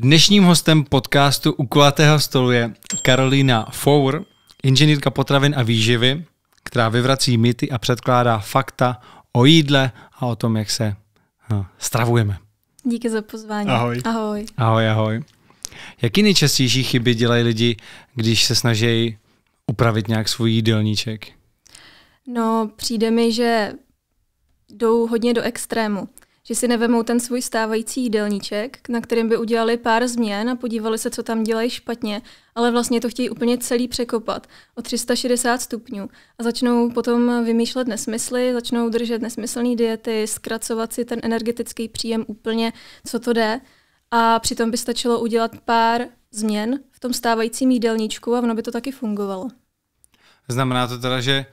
Dnešním hostem podcastu U kulatého stolu je Karolina Four, inženýrka potravin a výživy, která vyvrací mýty a předkládá fakta o jídle a o tom, jak se no, stravujeme. Díky za pozvání. Ahoj. Ahoj. Ahoj, ahoj. Jaký nejčastější chyby dělají lidi, když se snaží upravit nějak svůj jídelníček? No, přijde mi, že jdou hodně do extrému že si nevemou ten svůj stávající jídelníček, na kterém by udělali pár změn a podívali se, co tam dělají špatně, ale vlastně to chtějí úplně celý překopat o 360 stupňů a začnou potom vymýšlet nesmysly, začnou držet nesmyslné diety, zkracovat si ten energetický příjem úplně, co to jde a přitom by stačilo udělat pár změn v tom stávajícím jídelníčku a ono by to taky fungovalo. Znamená to teda, že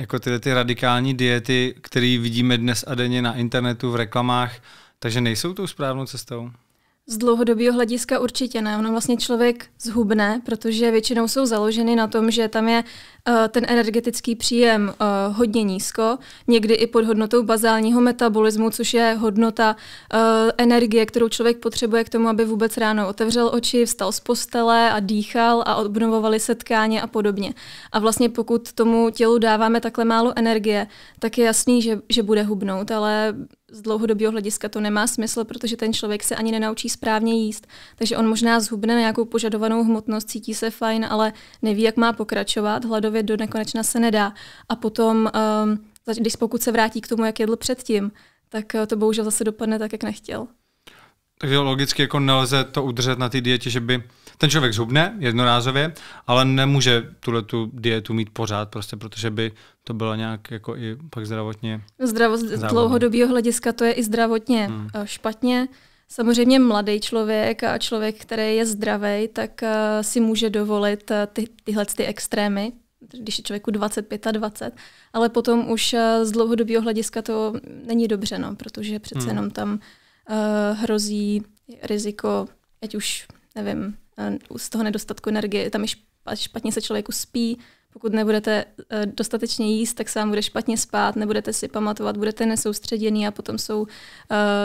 jako tyhle ty radikální diety, které vidíme dnes a denně na internetu, v reklamách, takže nejsou tou správnou cestou? Z dlouhodobého hlediska určitě ne. Ono vlastně člověk zhubne, protože většinou jsou založeny na tom, že tam je Eh, ten energetický příjem eh, hodně nízko, někdy i pod hodnotou bazálního metabolismu, což je hodnota eh, energie, kterou člověk potřebuje k tomu, aby vůbec ráno otevřel oči, vstal z postele a dýchal a obnovovali se tkáně a podobně. A vlastně pokud tomu tělu dáváme takhle málo energie, tak je jasný, že, že bude hubnout, ale z dlouhodobého hlediska to nemá smysl, protože ten člověk se ani nenaučí správně jíst. Takže on možná zhubne na nějakou požadovanou hmotnost, cítí se fajn, ale neví, jak má pokračovat. Hladově stavět do nekonečna se nedá. A potom, ehm, když pokud se vrátí k tomu, jak jedl předtím, tak eh, to bohužel zase dopadne tak, jak nechtěl. Takže logicky jako nelze to udržet na té dietě, že by ten člověk zhubne jednorázově, ale nemůže tuhle tu dietu mít pořád, prostě protože by to bylo nějak jako i pak zdravotně. Zdravost z dlouhodobého hlediska to je i zdravotně hmm. Eh, špatně. Samozřejmě mladý člověk a člověk, který je zdravý, tak eh, si může dovolit ty, tyhle ty extrémy, když je člověku 25 a 20, ale potom už eh, z dlouhodobého hlediska to není dobře, no, protože přece hmm. jenom tam uh, hrozí riziko, ať už, nevím, eh, z toho nedostatku energie, tam je špatně se člověku spí, pokud nebudete dostatečně jíst, tak se vám bude špatně spát, nebudete si pamatovat, budete nesoustředěný a potom jsou uh,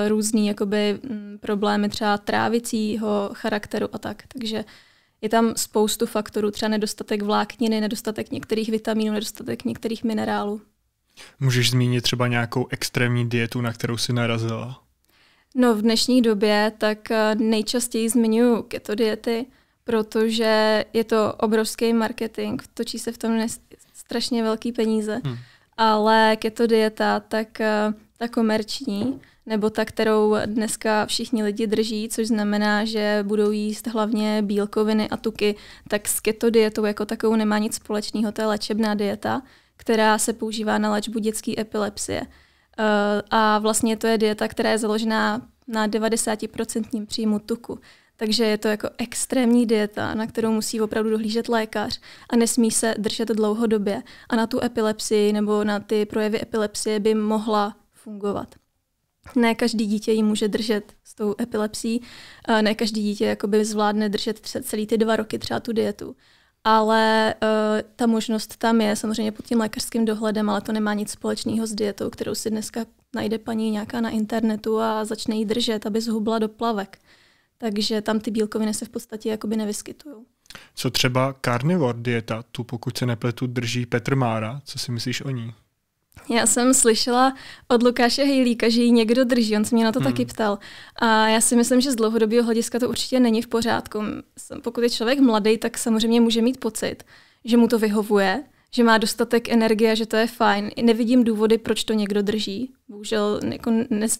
různý jakoby, mm, problémy třeba trávicího charakteru a tak. Takže je tam spoustu faktorů, třeba nedostatek vlákniny, nedostatek některých vitamínů, nedostatek některých minerálů. Můžeš zmínit třeba nějakou extrémní dietu, na kterou si narazila? No v dnešní době tak eh, nejčastěji zmiňuji keto diety, protože je to obrovský marketing, točí se v tom strašně velký peníze. Hmm. Ale keto dieta, tak eh, ta komerční, nebo ta, kterou dneska všichni lidi drží, což znamená, že budou jíst hlavně bílkoviny a tuky, tak s keto dietou jako takovou nemá nic společného. To je léčebná dieta, která se používá na léčbu dětské epilepsie. Eh, a vlastně to je dieta, která je založená na 90% příjmu tuku. Takže je to jako extrémní dieta, na kterou musí opravdu dohlížet lékař a nesmí se držet dlouhodobě. A na tu epilepsii nebo na ty projevy epilepsie by mohla fungovat. Ne každý dítě ji může držet s tou epilepsí, eh, ne každý dítě jakoby zvládne držet celý ty dva roky třeba tu dietu. Ale uh, ta možnost tam je, samozřejmě pod tím lékařským dohledem, ale to nemá nic společného s dietou, kterou si dneska najde paní nějaká na internetu a začne ji držet, aby zhubla do plavek. Takže tam ty bílkoviny se v podstatě jakoby nevyskytují. Co třeba carnivore dieta, tu pokud se nepletu, drží Petr Mára, co si myslíš o ní? Já jsem slyšela od Lukáše Hejlíka, že ji někdo drží, on se mě na to hmm. taky ptal. A já si myslím, že z dlouhodobého hlediska to určitě není v pořádku. Pokud je člověk mladý, tak samozřejmě může mít pocit, že mu to vyhovuje, že má dostatek energie, že to je fajn. Nevidím důvody, proč to někdo drží. Bohužel jako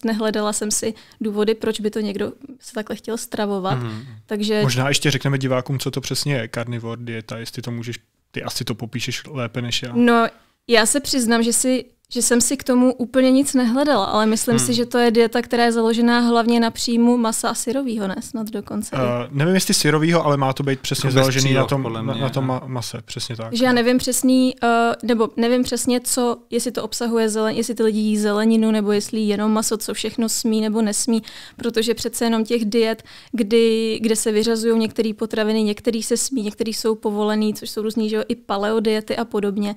nehledala jsem si důvody, proč by to někdo se takhle chtěl stravovat. Hmm. Takže... Možná ještě řekneme divákům, co to přesně je, carnivore dieta, jestli to můžeš ty asi to popíšeš lépe než já. No, já se přiznám, že si že jsem si k tomu úplně nic nehledala, ale myslím hmm. si, že to je dieta, která je založená hlavně na příjmu masa a syrovýho, ne snad dokonce. Uh, nevím, jestli syrovýho, ale má to být přesně to založený na tom, mě, na, na tom ma- mase, přesně tak. Že já nevím přesný, uh, nebo nevím přesně, co, jestli to obsahuje zelen, jestli ty lidi jí zeleninu, nebo jestli jenom maso, co všechno smí nebo nesmí, protože přece jenom těch diet, kdy, kde se vyřazují některé potraviny, některé se smí, některé jsou povolené, což jsou různý, že jo, i paleo diety a podobně. Uh,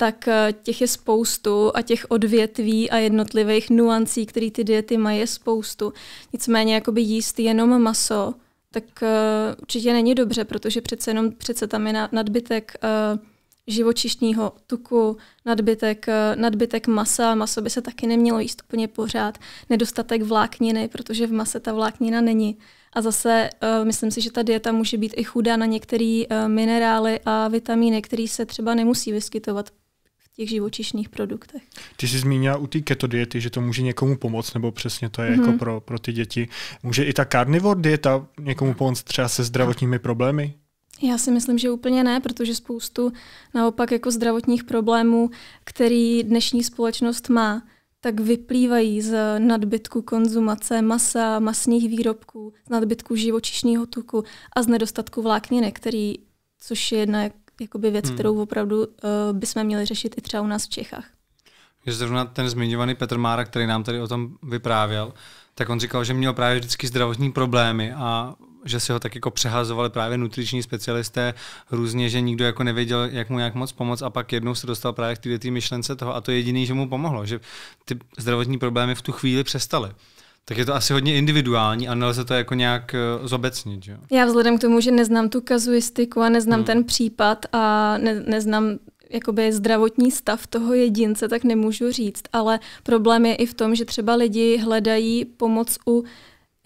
tak eh, těch je spoustu a těch odvětví a jednotlivých nuancí, které ty diety mají, je spoustu. Nicméně jakoby jíst jenom maso, tak uh, určitě není dobře, protože přece jenom přece tam je nadbytek uh, živočišního tuku, nadbytek, uh, nadbytek masa, maso by se taky nemělo jíst úplně pořád, nedostatek vlákniny, protože v mase ta vláknina není. A zase uh, myslím si, že ta dieta může být i chudá na některé uh, minerály a vitamíny, které se třeba nemusí vyskytovat těch živočišných produktech. Ty jsi zmínila u té keto diety, že to může někomu pomoct, nebo přesně to je mm-hmm. jako mhm. pro, pro ty děti. Může i ta carnivore dieta někomu pomoct třeba se zdravotními problémy? Já si myslím, že úplně ne, protože spoustu naopak jako zdravotních problémů, který dnešní společnost má, tak vyplývají z nadbytku konzumace masa, masných výrobků, z nadbytku živočišního tuku a z nedostatku vlákniny, který, což je jedna jakoby věc, hmm. kterou opravdu uh, bychom měli řešit i třeba u nás v Čechách. Že zrovna ten zmiňovaný Petr Mára, který nám tady o tom vyprávěl, tak on říkal, že měl právě vždycky zdravotní problémy a že si ho tak jako přehazovali právě nutriční specialisté různě, že nikdo jako nevěděl, jak mu jak moc pomoct a pak jednou se dostal právě k té myšlence toho a to jediný, že mu pomohlo, že ty zdravotní problémy v tu chvíli přestaly tak je to asi hodně individuální a nelze to jako nějak eh, zobecnit. Že? Já vzhledem k tomu, že neznám tu kazuistiku a neznám hmm. ten případ a ne, neznám jakoby zdravotní stav toho jedince, tak nemůžu říct. Ale problém je i v tom, že třeba lidi hledají pomoc u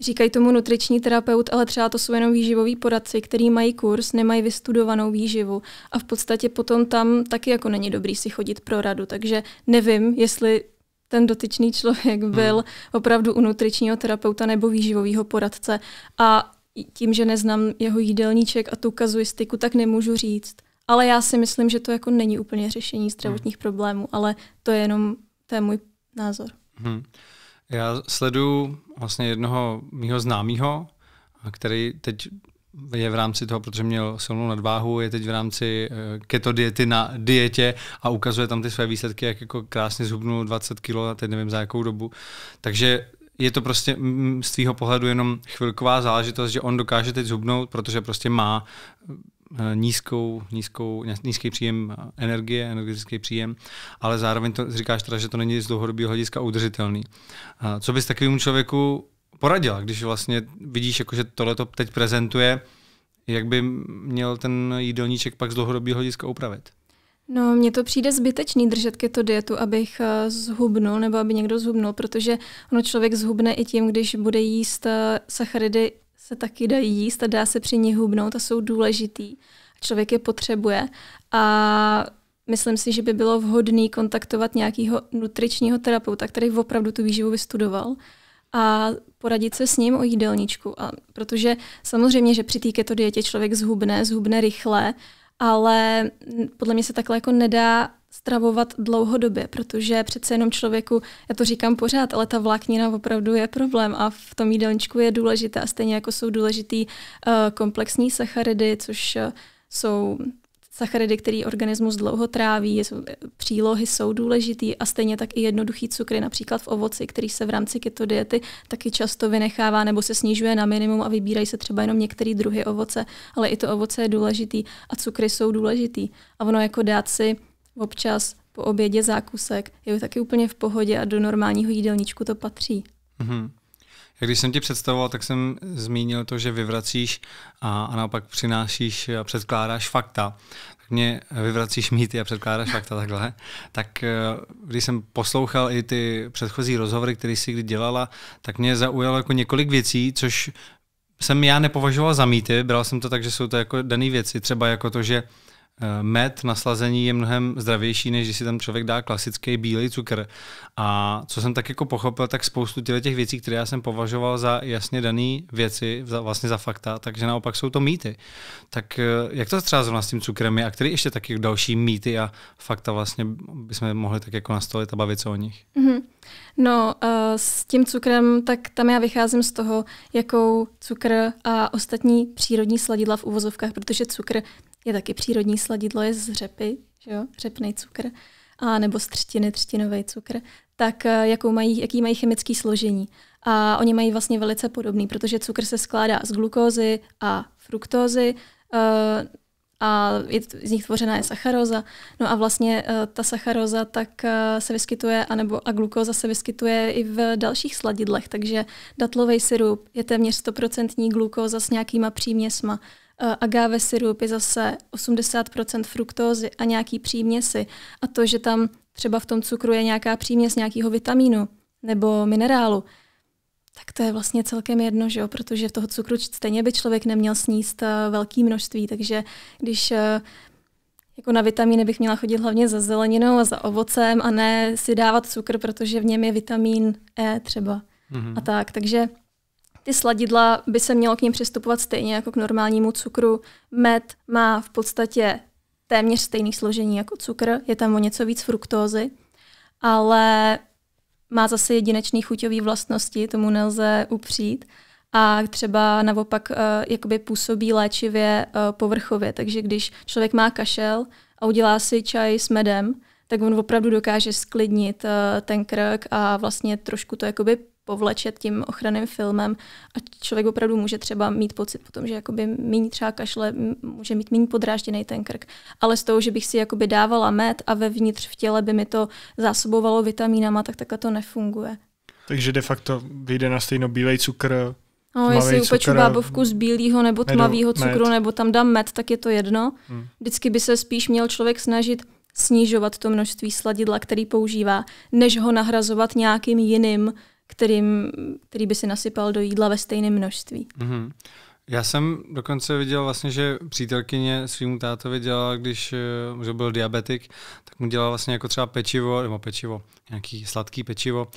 Říkají tomu nutriční terapeut, ale třeba to jsou jenom výživoví poradci, který mají kurz, nemají vystudovanou výživu a v podstatě potom tam taky jako není dobrý si chodit pro radu, takže nevím, jestli ten dotyčný člověk hmm. byl hmm. opravdu u nutričního terapeuta nebo výživového poradce a tím, že neznám jeho jídelníček a tu kazuistiku, tak nemůžu říct. Ale já si myslím, že to jako není úplně řešení zdravotních hmm. problémů, ale to je jenom, to je můj názor. Hmm. Já sleduji vlastně jednoho mýho známého, který teď je v rámci toho, protože měl silnou nadváhu, je teď v rámci eh, keto diety na dietě a ukazuje tam ty své výsledky, jak jako krásně zhubnul 20 kg a teď nevím za jakou dobu. Takže je to prostě z tvýho pohledu jenom chvilková záležitost, že on dokáže teď zhubnout, protože prostě má eh, nízkou, nízkou, nízký příjem eh, energie, energetický příjem, ale zároveň to říkáš teda, že to není z dlouhodobého hlediska udržitelný. Co bys takovému člověku poradila, když vlastně vidíš, jako, že tohle to teď prezentuje, jak by měl ten jídelníček pak z dlouhodobého hlediska upravit? No, mně to přijde zbytečný držet keto dietu, abych eh, zhubnul nebo aby někdo zhubnul, protože ono člověk zhubne i tím, když bude jíst eh, sacharidy se taky dají jíst a dá se při ní hubnout a jsou důležitý. Člověk je potřebuje a myslím si, že by bylo vhodné kontaktovat nějakého nutričního terapeuta, který opravdu tu výživu vystudoval a poradit se s ním o jídelníčku. A protože samozřejmě, že při té keto dietě člověk zhubne, zhubne rychle, ale podle mě se takhle jako nedá stravovat dlouhodobě, protože přece jenom člověku, já to říkám pořád, ale ta vláknina opravdu je problém a v tom jídelníčku je důležitá, stejně jako jsou důležitý eh, komplexní sacharidy, což eh, jsou Sacharidy, který organismus dlouho tráví, přílohy jsou důležitý a stejně tak i jednoduchý cukry, například v ovoci, který se v rámci keto diety taky často vynechává nebo se snižuje na minimum a vybírají se třeba jenom některé druhy ovoce, ale i to ovoce je důležitý a cukry jsou důležitý. A ono jako dát si občas po obědě zákusek je taky úplně v pohodě a do normálního jídelníčku to patří. Mm-hmm. Když jsem ti představoval, tak jsem zmínil to, že vyvracíš a, a naopak přinášíš a předkládáš fakta. Tak mě vyvracíš mýty a předkládáš fakta takhle. Tak eh, když jsem poslouchal i ty předchozí rozhovory, které jsi kdy dělala, tak mě zaujalo jako několik věcí, což jsem já nepovažoval za mýty, bral jsem to tak, že jsou to jako dané věci, třeba jako to, že Eh, med na slazení je mnohem zdravější, než když si tam člověk dá klasický bílý cukr. A co jsem tak jako pochopil, tak spoustu těch věcí, které já jsem považoval za jasně dané věci, za, vlastně za fakta, takže naopak jsou to mýty. Tak eh, jak to třeba zrovna s tím cukrem je a který ještě taky další mýty a fakta vlastně bychom mohli tak jako nastolit a bavit se o nich? Mm-hmm. No, uh, s tím cukrem, tak tam já vycházím z toho, jakou cukr a ostatní přírodní sladidla v uvozovkách, protože cukr je taky přírodní sladidlo, je z řepy, že jo? řepný cukr, a nebo z třtiny, třtinový cukr, tak eh, jakou mají, jaký mají chemické složení. A oni mají vlastně velice podobný, protože cukr se skládá z glukózy a fruktózy, uh, a je, z nich tvořená je sacharóza. No a vlastně uh, ta sacharóza tak uh, se vyskytuje, anebo a glukóza se vyskytuje i v dalších sladidlech, takže datlový syrup je téměř 100% glukóza s nějakýma příměsma. Eh, agave syrup je zase 80% fruktózy a nějaký příměsi. A to, že tam třeba v tom cukru je nějaká příměs nějakého vitamínu nebo minerálu, tak to je vlastně celkem jedno, že jo? protože toho cukru stejně by člověk neměl sníst eh, velké množství, takže když eh, jako na vitamíny bych měla chodit hlavně za zeleninou a za ovocem a ne si dávat cukr, protože v něm je vitamin E třeba mm-hmm. a tak. Takže ty sladidla by se mělo k ním přistupovat stejně jako k normálnímu cukru. Med má v podstatě téměř stejný složení jako cukr, je tam o něco víc fruktózy, ale má zase jedinečný chuťové vlastnosti, tomu nelze upřít a třeba naopak uh, jakoby působí léčivě uh, povrchově. Takže když člověk má kašel a udělá si čaj s medem, tak on opravdu dokáže sklidnit uh, ten krk a vlastně trošku to jakoby povlečet tím ochranným filmem a člověk opravdu může třeba mít pocit potom, že jakoby méně třeba kašle, může mít méně podrážděný ten krk. Ale z toho, že bych si jakoby dávala med a vevnitř v těle by mi to zásobovalo vitamínama, tak takhle to nefunguje. Takže de facto vyjde na stejno bílej cukr, No, jestli upeču bábovku z bílého nebo tmavého cukru, med. nebo tam dám med, tak je to jedno. Hmm. Vždycky by se spíš měl člověk snažit snižovat to množství sladidla, který používá, než ho nahrazovat nějakým jiným kterým, který by si nasypal do jídla ve stejném množství. Mm-hmm. Já jsem dokonce viděl vlastně, že přítelkyně svým tátovi dělala, když eh, že byl diabetik, tak mu dělala vlastně jako třeba pečivo, nebo pečivo, nějaký sladký pečivo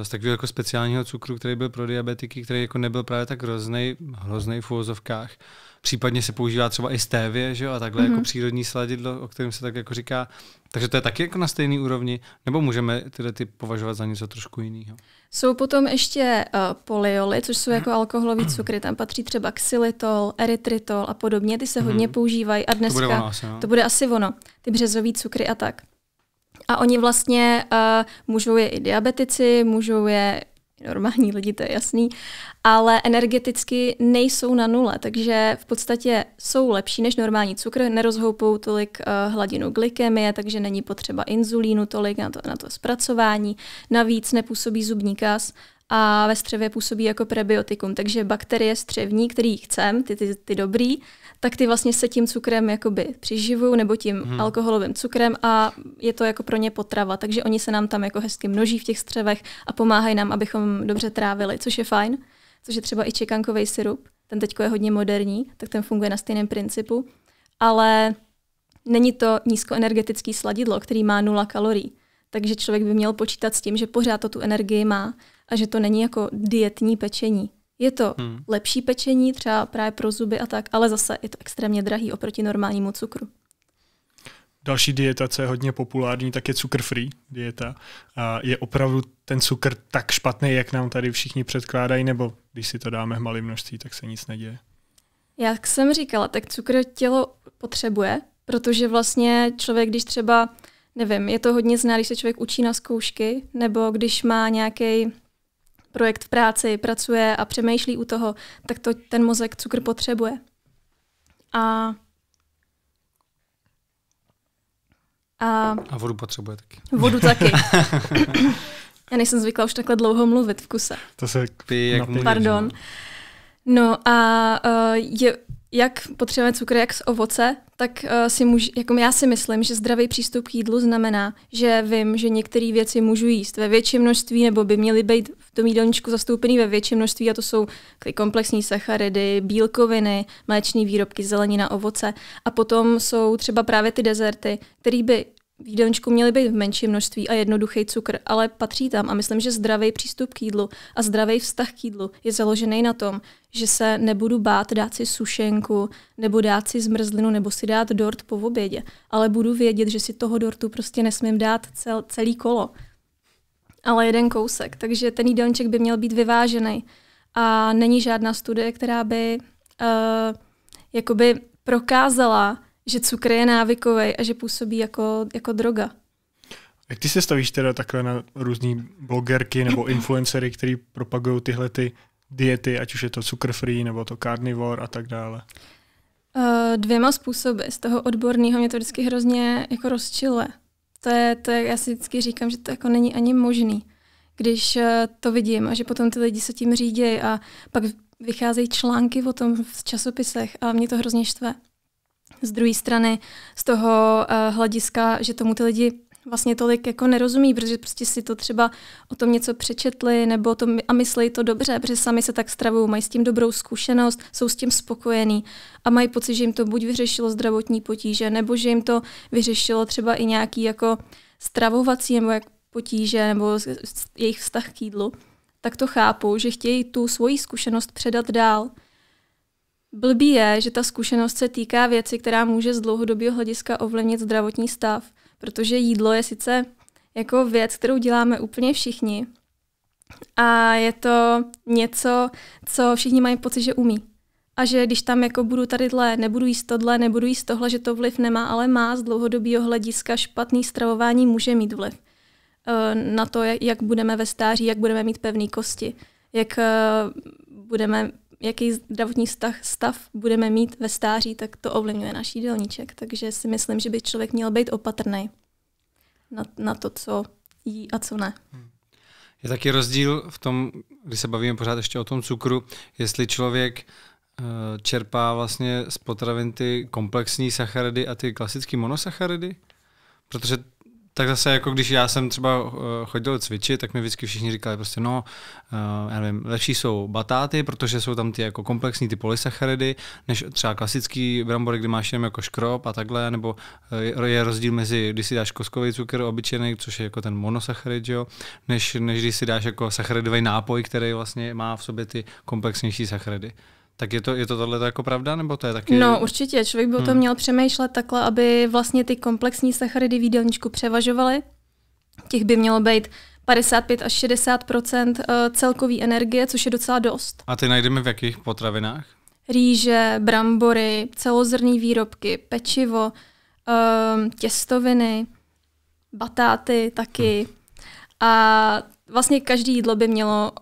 eh, z takového jako speciálního cukru, který byl pro diabetiky, který jako nebyl právě tak hrozný, hrozný v úvozovkách. Případně se používá třeba i stévě, že jo, a takhle mm-hmm. jako mhm. přírodní sladidlo, o kterém se tak jako říká. Takže to je taky jako na stejné úrovni, nebo můžeme tyhle ty považovat za něco trošku jiného? Jsou potom ještě uh, eh, polioly, což jsou jako alkoholový mm. cukry, tam patří třeba xylitol, erytritol a podobně, ty se mm-hmm. hodně používají a dneska to bude, nás, no. to bude asi ono, ty březový cukry a tak. A oni vlastně uh, můžou je i diabetici, můžou je normální lidi, to je jasný, ale energeticky nejsou na nule, takže v podstatě jsou lepší než normální cukr, nerozhoupou tolik uh, hladinu glykemie, takže není potřeba inzulínu tolik na to, na to zpracování, navíc nepůsobí zubní kas a ve střevě působí jako prebiotikum, takže bakterie střevní, který chcem, ty, ty, ty dobrý, tak ty vlastně se tím cukrem jakoby přiživují nebo tím hmm. alkoholovým cukrem a je to jako pro ně potrava. Takže oni se nám tam jako hezky množí v těch střevech a pomáhají nám, abychom dobře trávili, což je fajn. Což je třeba i čekankový syrup, ten teď je hodně moderní, tak ten funguje na stejném principu. Ale není to nízkoenergetický sladidlo, který má nula kalorií. Takže člověk by měl počítat s tím, že pořád to tu energii má a že to není jako dietní pečení. Je to hmm. lepší pečení, třeba právě pro zuby a tak, ale zase je to extrémně drahý oproti normálnímu cukru. Další dieta, co je hodně populární, tak je cukr free dieta. A je opravdu ten cukr tak špatný, jak nám tady všichni předkládají, nebo když si to dáme v malém množství, tak se nic neděje? Jak jsem říkala, tak cukr tělo potřebuje, protože vlastně člověk, když třeba, nevím, je to hodně zná, když se člověk učí na zkoušky, nebo když má nějaký projekt v práci, pracuje a přemýšlí u toho, tak to ten mozek cukr potřebuje. A a, a vodu potřebuje taky. Vodu taky. Já nejsem zvyklá už takhle dlouho mluvit v kuse. To se pí, jak no, Pardon. No a uh, je, jak potřebujeme cukr jak z ovoce, tak uh, si můž, jako já si myslím, že zdravý přístup k jídlu znamená, že vím, že některé věci můžu jíst ve větším množství nebo by měly být tom jídelníčku zastoupený ve větším množství a to jsou komplexní sacharidy, bílkoviny, mléční výrobky, zelenina, ovoce a potom jsou třeba právě ty dezerty, které by v jídelníčku měly být v menším množství a jednoduchý cukr, ale patří tam a myslím, že zdravý přístup k jídlu a zdravý vztah k jídlu je založený na tom, že se nebudu bát dát si sušenku nebo dát si zmrzlinu nebo si dát dort po obědě, ale budu vědět, že si toho dortu prostě nesmím dát cel, celý kolo ale jeden kousek. Takže ten jídelníček by měl být vyvážený. A není žádná studie, která by uh, jakoby prokázala, že cukr je návykový a že působí jako, jako droga. Jak ty se stavíš teda takhle na různý blogerky nebo influencery, kteří propagují tyhle ty diety, ať už je to cukr free nebo to carnivore a tak dále? Uh, dvěma způsoby. Z toho odborného mě to vždycky hrozně jako rozčiluje. To je, to je, já si vždycky říkám, že to jako není ani možný, když eh, to vidím a že potom ty lidi se tím řídějí a pak vycházejí články o tom v časopisech a mě to hrozně štve. Z druhé strany, z toho eh, hlediska, že tomu ty lidi vlastně tolik jako nerozumí, protože prostě si to třeba o tom něco přečetli nebo to a myslí to dobře, protože sami se tak stravují, mají s tím dobrou zkušenost, jsou s tím spokojení a mají pocit, že jim to buď vyřešilo zdravotní potíže, nebo že jim to vyřešilo třeba i nějaký jako stravovací nebo jak potíže nebo jejich vztah k jídlu, tak to chápu, že chtějí tu svoji zkušenost předat dál. Blbý je, že ta zkušenost se týká věci, která může z dlouhodobého hlediska ovlivnit zdravotní stav protože jídlo je sice jako věc, kterou děláme úplně všichni a je to něco, co všichni mají pocit, že umí. A že když tam jako budu tady dle, nebudu jíst tohle, nebudu jíst tohle, že to vliv nemá, ale má z dlouhodobého hlediska špatný stravování může mít vliv eh, na to, jak budeme ve stáří, jak budeme mít pevné kosti, jak eh, budeme jaký zdravotní stav, stav budeme mít ve stáří, tak to ovlivňuje náš jídelníček. Takže si myslím, že by člověk měl být opatrný na, na to, co jí a co ne. Hmm. Je taky rozdíl v tom, když se bavíme pořád ještě o tom cukru, jestli člověk eh, čerpá vlastně z potravin ty komplexní sacharidy a ty klasické monosacharidy? Protože tak zase jako když já jsem třeba eh, chodil cvičit, tak mi vždycky všichni říkali prostě no, eh, já nevím, lepší jsou batáty, protože jsou tam ty jako komplexní ty polysacharidy, než třeba klasický brambory, kdy máš jenom jako škrob a takhle, nebo eh, je rozdíl mezi, když si dáš koskový cukr obyčejný, což je jako ten monosacharid, jo, než, než když si dáš jako sacharidový nápoj, který vlastně má v sobě ty komplexnější sacharidy. Tak je to, je to tohle jako pravda, nebo to je taky... No určitě, člověk by hmm. o tom hmm. měl přemýšlet takhle, aby vlastně ty komplexní sacharidy v jídelníčku převažovaly. Těch by mělo být 55 až 60 eh, celkové energie, což je docela dost. A ty najdeme v jakých potravinách? Rýže, brambory, celozrný výrobky, pečivo, ehm, těstoviny, batáty taky. Hmm. A vlastně každé jídlo by mělo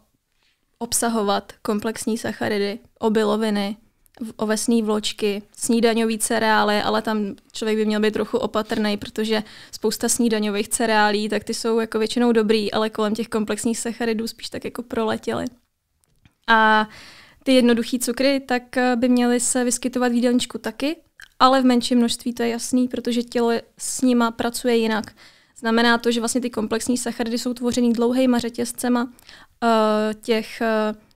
obsahovat komplexní sacharidy, obiloviny, ovesné vločky, snídaňový cereály, ale tam člověk by měl být trochu opatrný, protože spousta snídaňových cereálí, tak ty jsou jako většinou dobrý, ale kolem těch komplexních sacharidů spíš tak jako proletěly. A ty jednoduché cukry, tak eh, by měly se vyskytovat v jídelníčku taky, ale v menším množství, to je jasný, protože tělo s nima pracuje jinak. Znamená to, že vlastně ty komplexní sacharidy jsou tvořeny dlouhýma řetězcema uh, těch uh,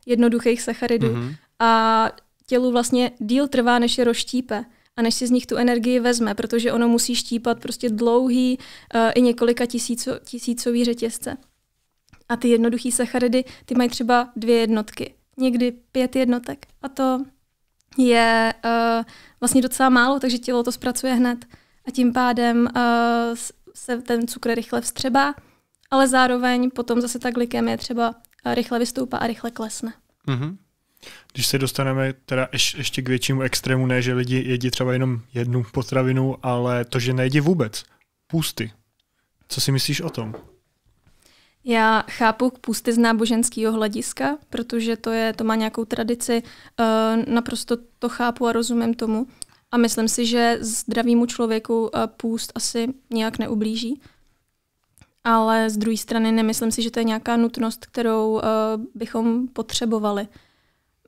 jednoduchých sacharidů mm-hmm. a tělu vlastně díl trvá, než je roštípe a než si z nich tu energii vezme, protože ono musí štípat prostě dlouhý uh, i několika tisíco, tisícový řetězce. A ty jednoduchý sacharidy, ty mají třeba dvě jednotky, někdy pět jednotek a to je uh, vlastně docela málo, takže tělo to zpracuje hned a tím pádem uh, se ten cukr rychle vstřebá, ale zároveň potom zase ta glykemie třeba eh, rychle vystoupá a rychle klesne. Mm-hmm. Když se dostaneme teda ješ, ještě k většímu extrému, ne, že lidi jedí třeba jenom jednu potravinu, ale to, že nejedí vůbec. Půsty. Co si myslíš o tom? Já chápu k půsty z náboženského hlediska, protože to, je, to má nějakou tradici, eh, naprosto to chápu a rozumím tomu. A myslím si, že zdravému člověku eh, půst asi nějak neublíží. Ale z druhé strany nemyslím si, že to je nějaká nutnost, kterou eh, bychom potřebovali.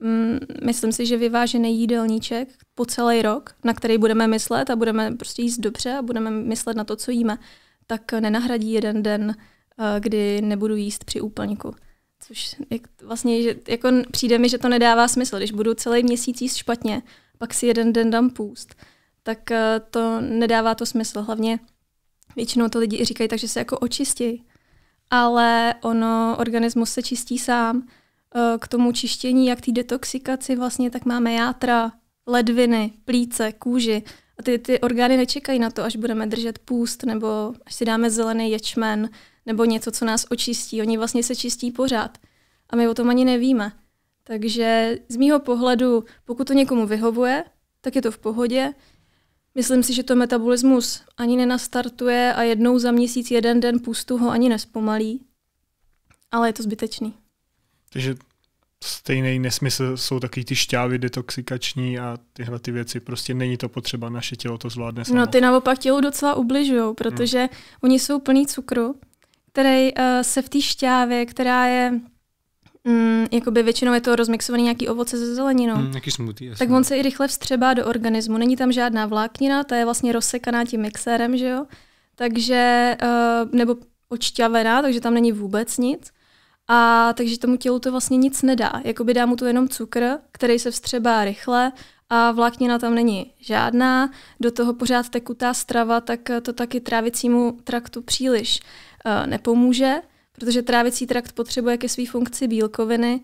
Mm, myslím si, že vyvážený jídelníček po celý rok, na který budeme myslet a budeme prostě jíst dobře a budeme myslet na to, co jíme, tak nenahradí jeden den, eh, kdy nebudu jíst při úplňku. Což jak, vlastně že, jako přijde mi, že to nedává smysl. Když budu celý měsíc jíst špatně, pak si jeden den dám půst, tak eh, to nedává to smysl. Hlavně většinou to lidi i říkají tak, že se jako očistí. Ale ono, organismus se čistí sám. Eh, k tomu čištění, jak té detoxikaci vlastně, tak máme játra, ledviny, plíce, kůži. A ty, ty orgány nečekají na to, až budeme držet půst, nebo až si dáme zelený ječmen, nebo něco, co nás očistí. Oni vlastně se čistí pořád. A my o tom ani nevíme. Takže z mýho pohledu, pokud to někomu vyhovuje, tak je to v pohodě. Myslím si, že to metabolismus ani nenastartuje a jednou za měsíc jeden den pustu ho ani nespomalí, ale je to zbytečný. Takže stejný nesmysl jsou taky ty šťávy detoxikační a tyhle ty věci. Prostě není to potřeba, naše tělo to zvládne no, samo. No ty naopak tělu docela ubližují, protože hmm. oni jsou plný cukru, který uh, se v té šťávě, která je Mm, jakoby většinou je to rozmixovaný nějaký ovoce se zeleninou. Mm, nějaký smutý, jasný. Tak on se i rychle vstřebá do organismu. Není tam žádná vláknina, ta je vlastně rozsekaná tím mixérem, že jo? Takže, uh, nebo očťavená, takže tam není vůbec nic. A takže tomu tělu to vlastně nic nedá. Jakoby dá mu to jenom cukr, který se vstřebá rychle a vláknina tam není žádná. Do toho pořád tekutá strava, tak to taky trávicímu traktu příliš uh, nepomůže protože trávicí trakt potřebuje ke své funkci bílkoviny,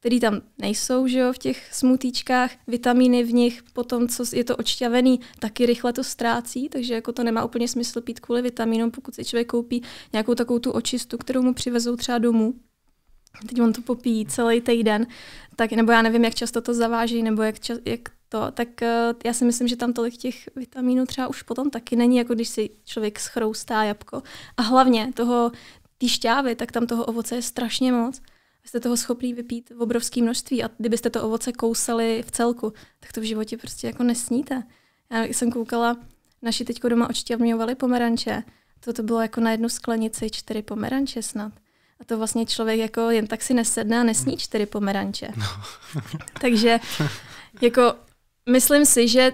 které tam nejsou že jo, v těch smutíčkách, vitamíny v nich, potom, co je to odšťavený, taky rychle to ztrácí, takže jako to nemá úplně smysl pít kvůli vitamínům, pokud si člověk koupí nějakou takovou tu očistu, kterou mu přivezou třeba domů. Teď on to popíjí celý týden, tak, nebo já nevím, jak často to zaváží, nebo jak, čas, jak to, tak uh, já si myslím, že tam tolik těch vitamínů třeba už potom taky není, jako když si člověk schroustá jabko. A hlavně toho té šťávy, tak tam toho ovoce je strašně moc. jste toho schopný vypít v obrovské množství a kdybyste to ovoce kousali v celku, tak to v životě prostě jako nesníte. Já jsem koukala, naši teďko doma odšťavňovali pomeranče. To to bylo jako na jednu sklenici čtyři pomeranče snad. A to vlastně člověk jako jen tak si nesedne a nesní čtyři pomeranče. No. Takže jako myslím si, že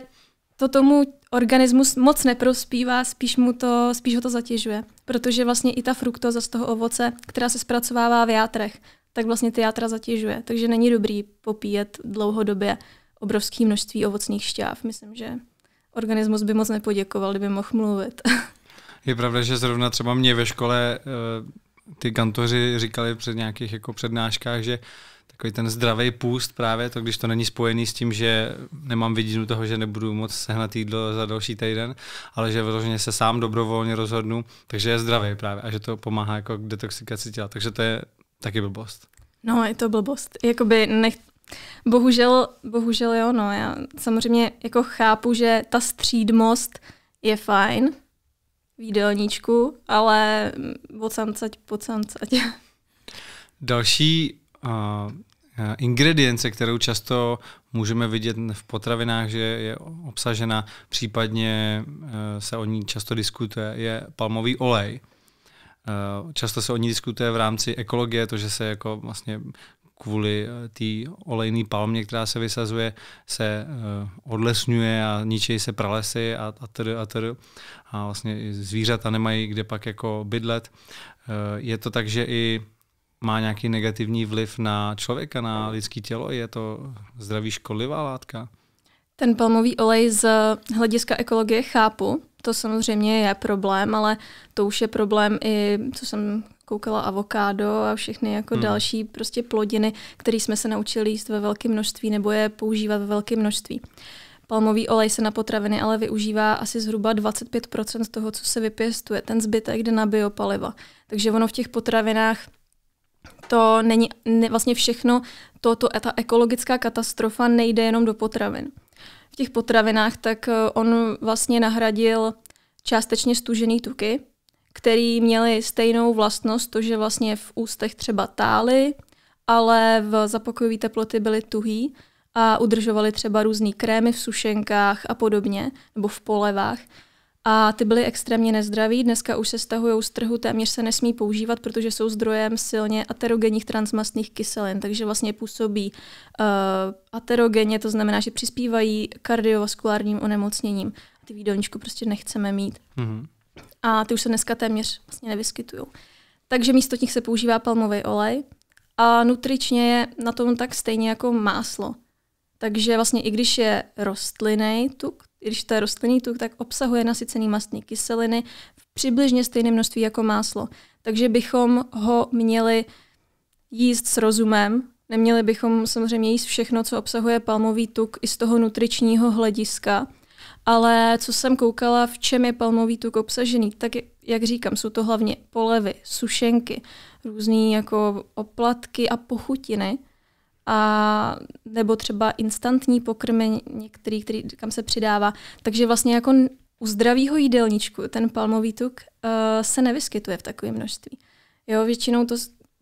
to tomu organismus moc neprospívá, spíš, mu to, spíš ho to zatěžuje. Protože vlastně i ta fruktoza z toho ovoce, která se zpracovává v játrech, tak vlastně ty játra zatěžuje. Takže není dobrý popíjet dlouhodobě obrovské množství ovocných šťáv. Myslím, že organismus by moc nepoděkoval, kdyby mohl mluvit. Je pravda, že zrovna třeba mě ve škole eh, ty kantoři říkali před nějakých jako přednáškách, že takový ten zdravý půst právě, to když to není spojený s tím, že nemám vidinu toho, že nebudu moc sehnat jídlo za další týden, ale že vyloženě se sám dobrovolně rozhodnu, takže je zdravý právě a že to pomáhá jako k detoxikaci těla. Takže to je taky blbost. No, je to blbost. Jakoby nech... Bohužel, bohužel jo, no. Já samozřejmě jako chápu, že ta střídmost je fajn v jídelníčku, ale od samcať Další Eh, ingredience, kterou často můžeme vidět v potravinách, že je obsažena, případně eh, se o ní často diskutuje, je palmový olej. Eh, často se o ní diskutuje v rámci ekologie, to, že se jako vlastně kvůli té olejné palmě, která se vysazuje, se odlesňuje a ničí se pralesy a, a tedy a tedy. A vlastně zvířata nemají kde pak jako bydlet. Je to tak, že i má nějaký negativní vliv na člověka, na lidské tělo? Je to zdraví škodlivá látka? Ten palmový olej z hlediska ekologie chápu, to samozřejmě je problém, ale to už je problém i, co jsem koukala, avokádo a všechny jako hmm. další prostě plodiny, které jsme se naučili jíst ve velkém množství nebo je používat ve velkém množství. Palmový olej se na potraviny ale využívá asi zhruba 25 toho, co se vypěstuje, ten zbytek jde na biopaliva. Takže ono v těch potravinách to není ne, vlastně všechno, to, to, ta ekologická katastrofa nejde jenom do potravin. V těch potravinách tak eh, on vlastně nahradil částečně stužený tuky, který měly stejnou vlastnost, to, že vlastně v ústech třeba tály, ale v zapokojové teploty byly tuhý a udržovaly třeba různé krémy v sušenkách a podobně, nebo v polevách a ty byly extrémně nezdraví. Dneska už se stahují z trhu, téměř se nesmí používat, protože jsou zdrojem silně aterogenních transmastných kyselin, takže vlastně působí uh, eh, aterogenně, to znamená, že přispívají kardiovaskulárním onemocněním. Ty výdoničku prostě nechceme mít. Mm-hmm. A ty už se dneska téměř vlastně nevyskytují. Takže místo nich se používá palmový olej a nutričně je na tom tak stejně jako máslo. Takže vlastně i když je rostlinný tuk, když to je rostlinný tuk, tak obsahuje nasycený mastný kyseliny v přibližně stejné množství jako máslo. Takže bychom ho měli jíst s rozumem, neměli bychom samozřejmě jíst všechno, co obsahuje palmový tuk i z toho nutričního hlediska, ale co jsem koukala, v čem je palmový tuk obsažený, tak jak říkám, jsou to hlavně polevy, sušenky, různé jako oplatky a pochutiny – a nebo třeba instantní pokrmy některý, který, kam se přidává. Takže vlastně jako u zdravého jídelníčku ten palmový tuk uh, se nevyskytuje v takové množství. Jo, většinou to,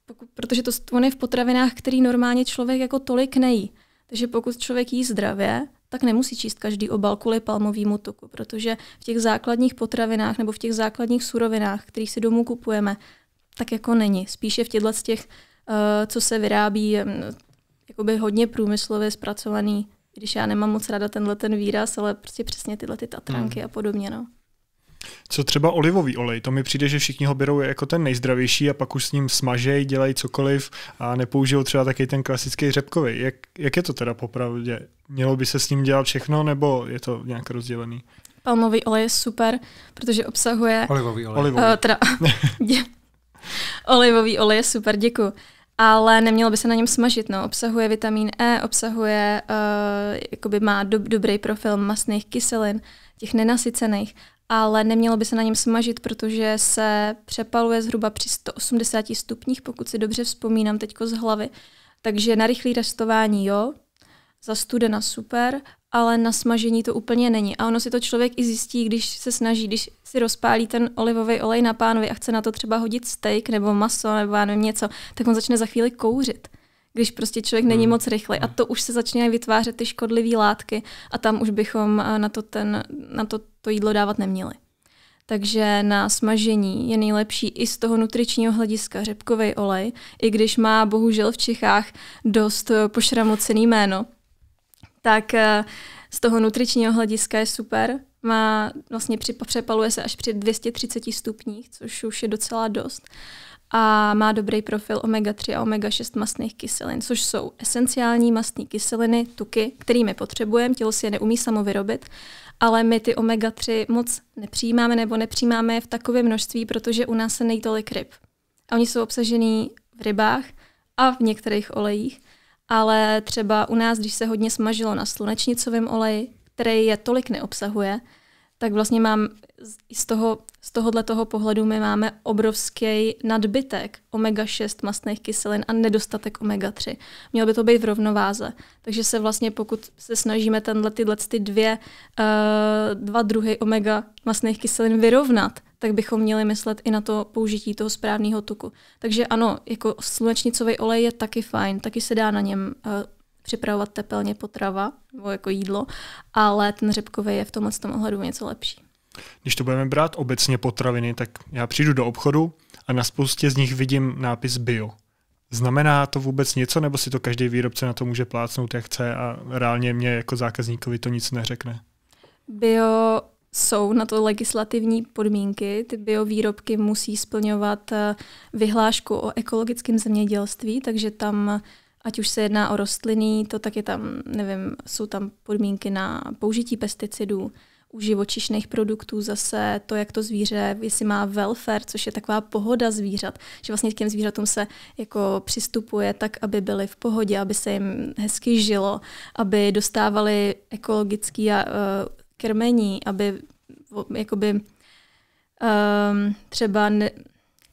pokud, protože to on je v potravinách, který normálně člověk jako tolik nejí. Takže pokud člověk jí zdravě, tak nemusí číst každý obal kvůli palmovému tuku, protože v těch základních potravinách nebo v těch základních surovinách, které si domů kupujeme, tak jako není. Spíše v těchto těch, uh, co se vyrábí mm, jakoby hodně průmyslově zpracovaný, když já nemám moc ráda tenhle ten výraz, ale prostě přesně tyhle ty tatranky hmm. a podobně. No. Co třeba olivový olej? To mi přijde, že všichni ho berou jako ten nejzdravější a pak už s ním smažej, dělají cokoliv a nepoužijou třeba taky ten klasický řepkový. Jak, jak je to teda popravdě? Mělo by se s ním dělat všechno nebo je to nějak rozdělený? Palmový olej je super, protože obsahuje... Olivový olej. Olivový. Uh, teda, olivový olej je super, děkuji ale nemělo by se na něm smažit. No. Obsahuje vitamin E, obsahuje, uh, jakoby má dob, dobrý profil masných kyselin, těch nenasycených, ale nemělo by se na něm smažit, protože se přepaluje zhruba při 180 stupních, pokud si dobře vzpomínám teďko z hlavy. Takže na rychlé rastování jo, za studena super, ale na smažení to úplně není. A ono si to člověk i zjistí, když se snaží, když si rozpálí ten olivový olej na pánovi a chce na to třeba hodit steak nebo maso nebo já nevím něco, tak on začne za chvíli kouřit když prostě člověk není hmm. moc rychlý. A to už se začne vytvářet ty škodlivé látky a tam už bychom eh, na to, ten, na to, to jídlo dávat neměli. Takže na smažení je nejlepší i z toho nutričního hlediska řepkový olej, i když má bohužel v Čechách dost eh, pošramocený jméno, tak eh, z toho nutričního hlediska je super. Má, vlastně při, přepaluje se až při 230 stupních, což už je docela dost. A má dobrý profil omega-3 a omega-6 mastných kyselin, což jsou esenciální mastní kyseliny, tuky, my potřebujeme, tělo si je neumí samo vyrobit, ale my ty omega-3 moc nepřijímáme nebo nepřijímáme v takové množství, protože u nás se nejí tolik ryb. A oni jsou obsažený v rybách a v některých olejích ale třeba u nás, když se hodně smažilo na slunečnicovém oleji, který je tolik neobsahuje, tak vlastně mám z, toho, z tohohle toho pohledu my máme obrovský nadbytek omega-6 mastných kyselin a nedostatek omega-3. Mělo by to být v rovnováze. Takže se vlastně, pokud se snažíme tenhle, tyhle ty dvě, uh, dva druhy omega mastných kyselin vyrovnat, tak bychom měli myslet i na to použití toho správného tuku. Takže ano, jako slunečnicový olej je taky fajn, taky se dá na něm uh, připravovat tepelně potrava nebo jako jídlo, ale ten řepkový je v tomhle tom ohledu něco lepší. Když to budeme brát obecně potraviny, tak já přijdu do obchodu a na spoustě z nich vidím nápis bio. Znamená to vůbec něco, nebo si to každý výrobce na to může plácnout, jak chce a reálně mě jako zákazníkovi to nic neřekne? Bio jsou na to legislativní podmínky. Ty biovýrobky musí splňovat eh, vyhlášku o ekologickém zemědělství, takže tam, ať už se jedná o rostliny, to tak je tam, nevím, jsou tam podmínky na použití pesticidů, u živočišných produktů zase to, jak to zvíře, jestli má welfare, což je taková pohoda zvířat, že vlastně k těm zvířatům se jako přistupuje tak, aby byly v pohodě, aby se jim hezky žilo, aby dostávali ekologický a uh, krmení, aby jakoby um, třeba ne,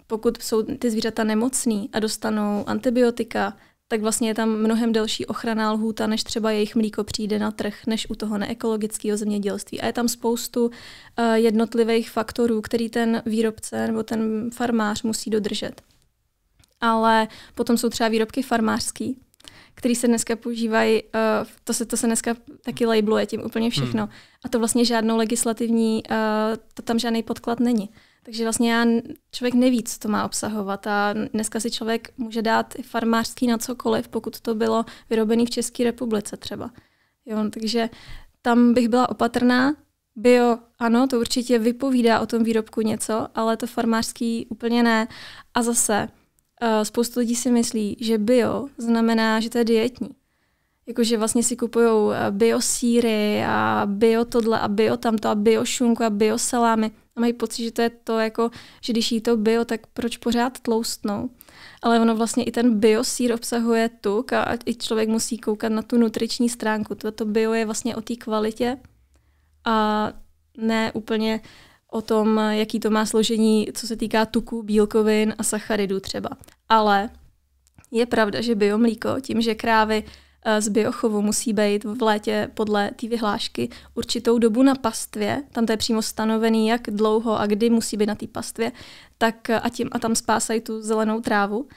pokud jsou ty zvířata nemocný a dostanou antibiotika, tak vlastně je tam mnohem delší ochranná lhůta, než třeba jejich mlíko přijde na trh, než u toho neekologického zemědělství. A je tam spoustu uh, jednotlivých faktorů, který ten výrobce nebo ten farmář musí dodržet. Ale potom jsou třeba výrobky farmářský, který se dneska používají, uh, to, se, to se dneska taky labeluje tím úplně všechno. Hmm. A to vlastně žádnou legislativní, uh, to tam žádný podklad není. Takže vlastně já, člověk neví, co to má obsahovat a dneska si člověk může dát farmářský na cokoliv, pokud to bylo vyrobené v České republice třeba. Jo, takže tam bych byla opatrná. Bio, ano, to určitě vypovídá o tom výrobku něco, ale to farmářský úplně ne. A zase, Uh, spoustu lidí si myslí, že bio znamená, že to je dietní. Jakože vlastně si kupují eh, bio síry a bio tohle a bio tamto a bio šunku a bio salámy a mají pocit, že to je to, jako, že když jí to bio, tak proč pořád tloustnou. Ale ono vlastně i ten bio sír obsahuje tuk a, i člověk musí koukat na tu nutriční stránku. Toto bio je vlastně o té kvalitě a ne úplně o tom, jaký to má složení, co se týká tuku, bílkovin a sacharidů třeba. Ale je pravda, že biomlíko, tím, že krávy eh, z biochovu musí být v létě podle té vyhlášky určitou dobu na pastvě, tam to je přímo stanovený, jak dlouho a kdy musí být na té pastvě, tak eh, a, tím, a tam spásají tu zelenou trávu,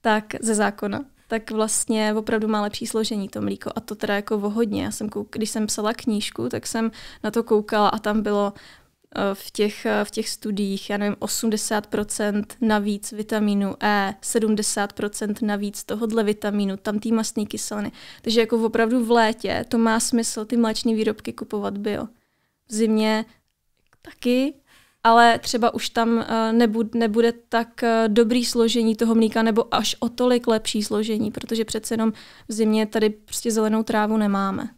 tak ze zákona, tak vlastně opravdu má lepší složení to mlíko. A to teda jako vohodně. Já jsem kouk- když jsem psala knížku, tak jsem na to koukala a tam bylo Eh, v těch, eh, v těch studiích, já nevím, 80% navíc vitamínu E, 70% navíc tohodle vitamínu, tam té mastné kyseliny. Takže jako opravdu v létě to má smysl ty mléčné výrobky kupovat bio. V zimě taky, ale třeba už tam eh, nebude, nebude tak dobrý složení toho mlíka nebo až o tolik lepší složení, protože přece jenom v zimě tady prostě zelenou trávu nemáme.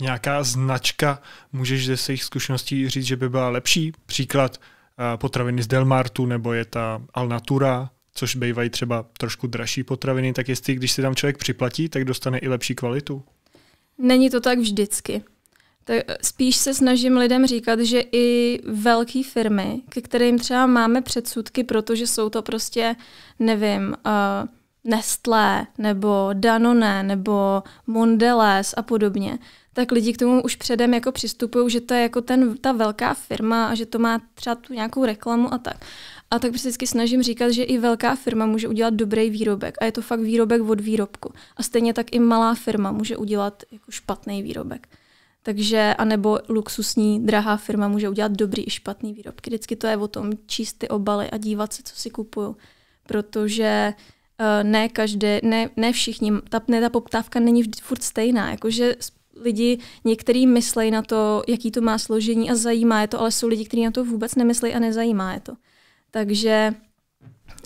Nějaká značka, můžeš ze svých zkušeností říct, že by byla lepší? Příklad eh, potraviny z Delmartu nebo je ta Alnatura, což bývají třeba trošku dražší potraviny, tak jestli když se tam člověk připlatí, tak dostane i lepší kvalitu? Není to tak vždycky. Tak spíš se snažím lidem říkat, že i velké firmy, ke kterým třeba máme předsudky, protože jsou to prostě, nevím, uh, Nestlé nebo Danone nebo Mondelez a podobně, tak lidi k tomu už předem jako přistupují, že to je jako ten, ta velká firma a že to má třeba tu nějakou reklamu a tak. A tak prostě vždycky snažím říkat, že i velká firma může udělat dobrý výrobek a je to fakt výrobek od výrobku. A stejně tak i malá firma může udělat jako špatný výrobek. Takže, anebo luxusní, drahá firma může udělat dobrý i špatný výrobky. Vždycky to je o tom číst ty obaly a dívat se, co si kupuju. Protože eh, ne každé, ne, ne všichni, ta, ne ta poptávka není vždy furt stejná. Jakože lidi, některý myslejí na to, jaký to má složení a zajímá je to, ale jsou lidi, kteří na to vůbec nemyslejí a nezajímá je to. Takže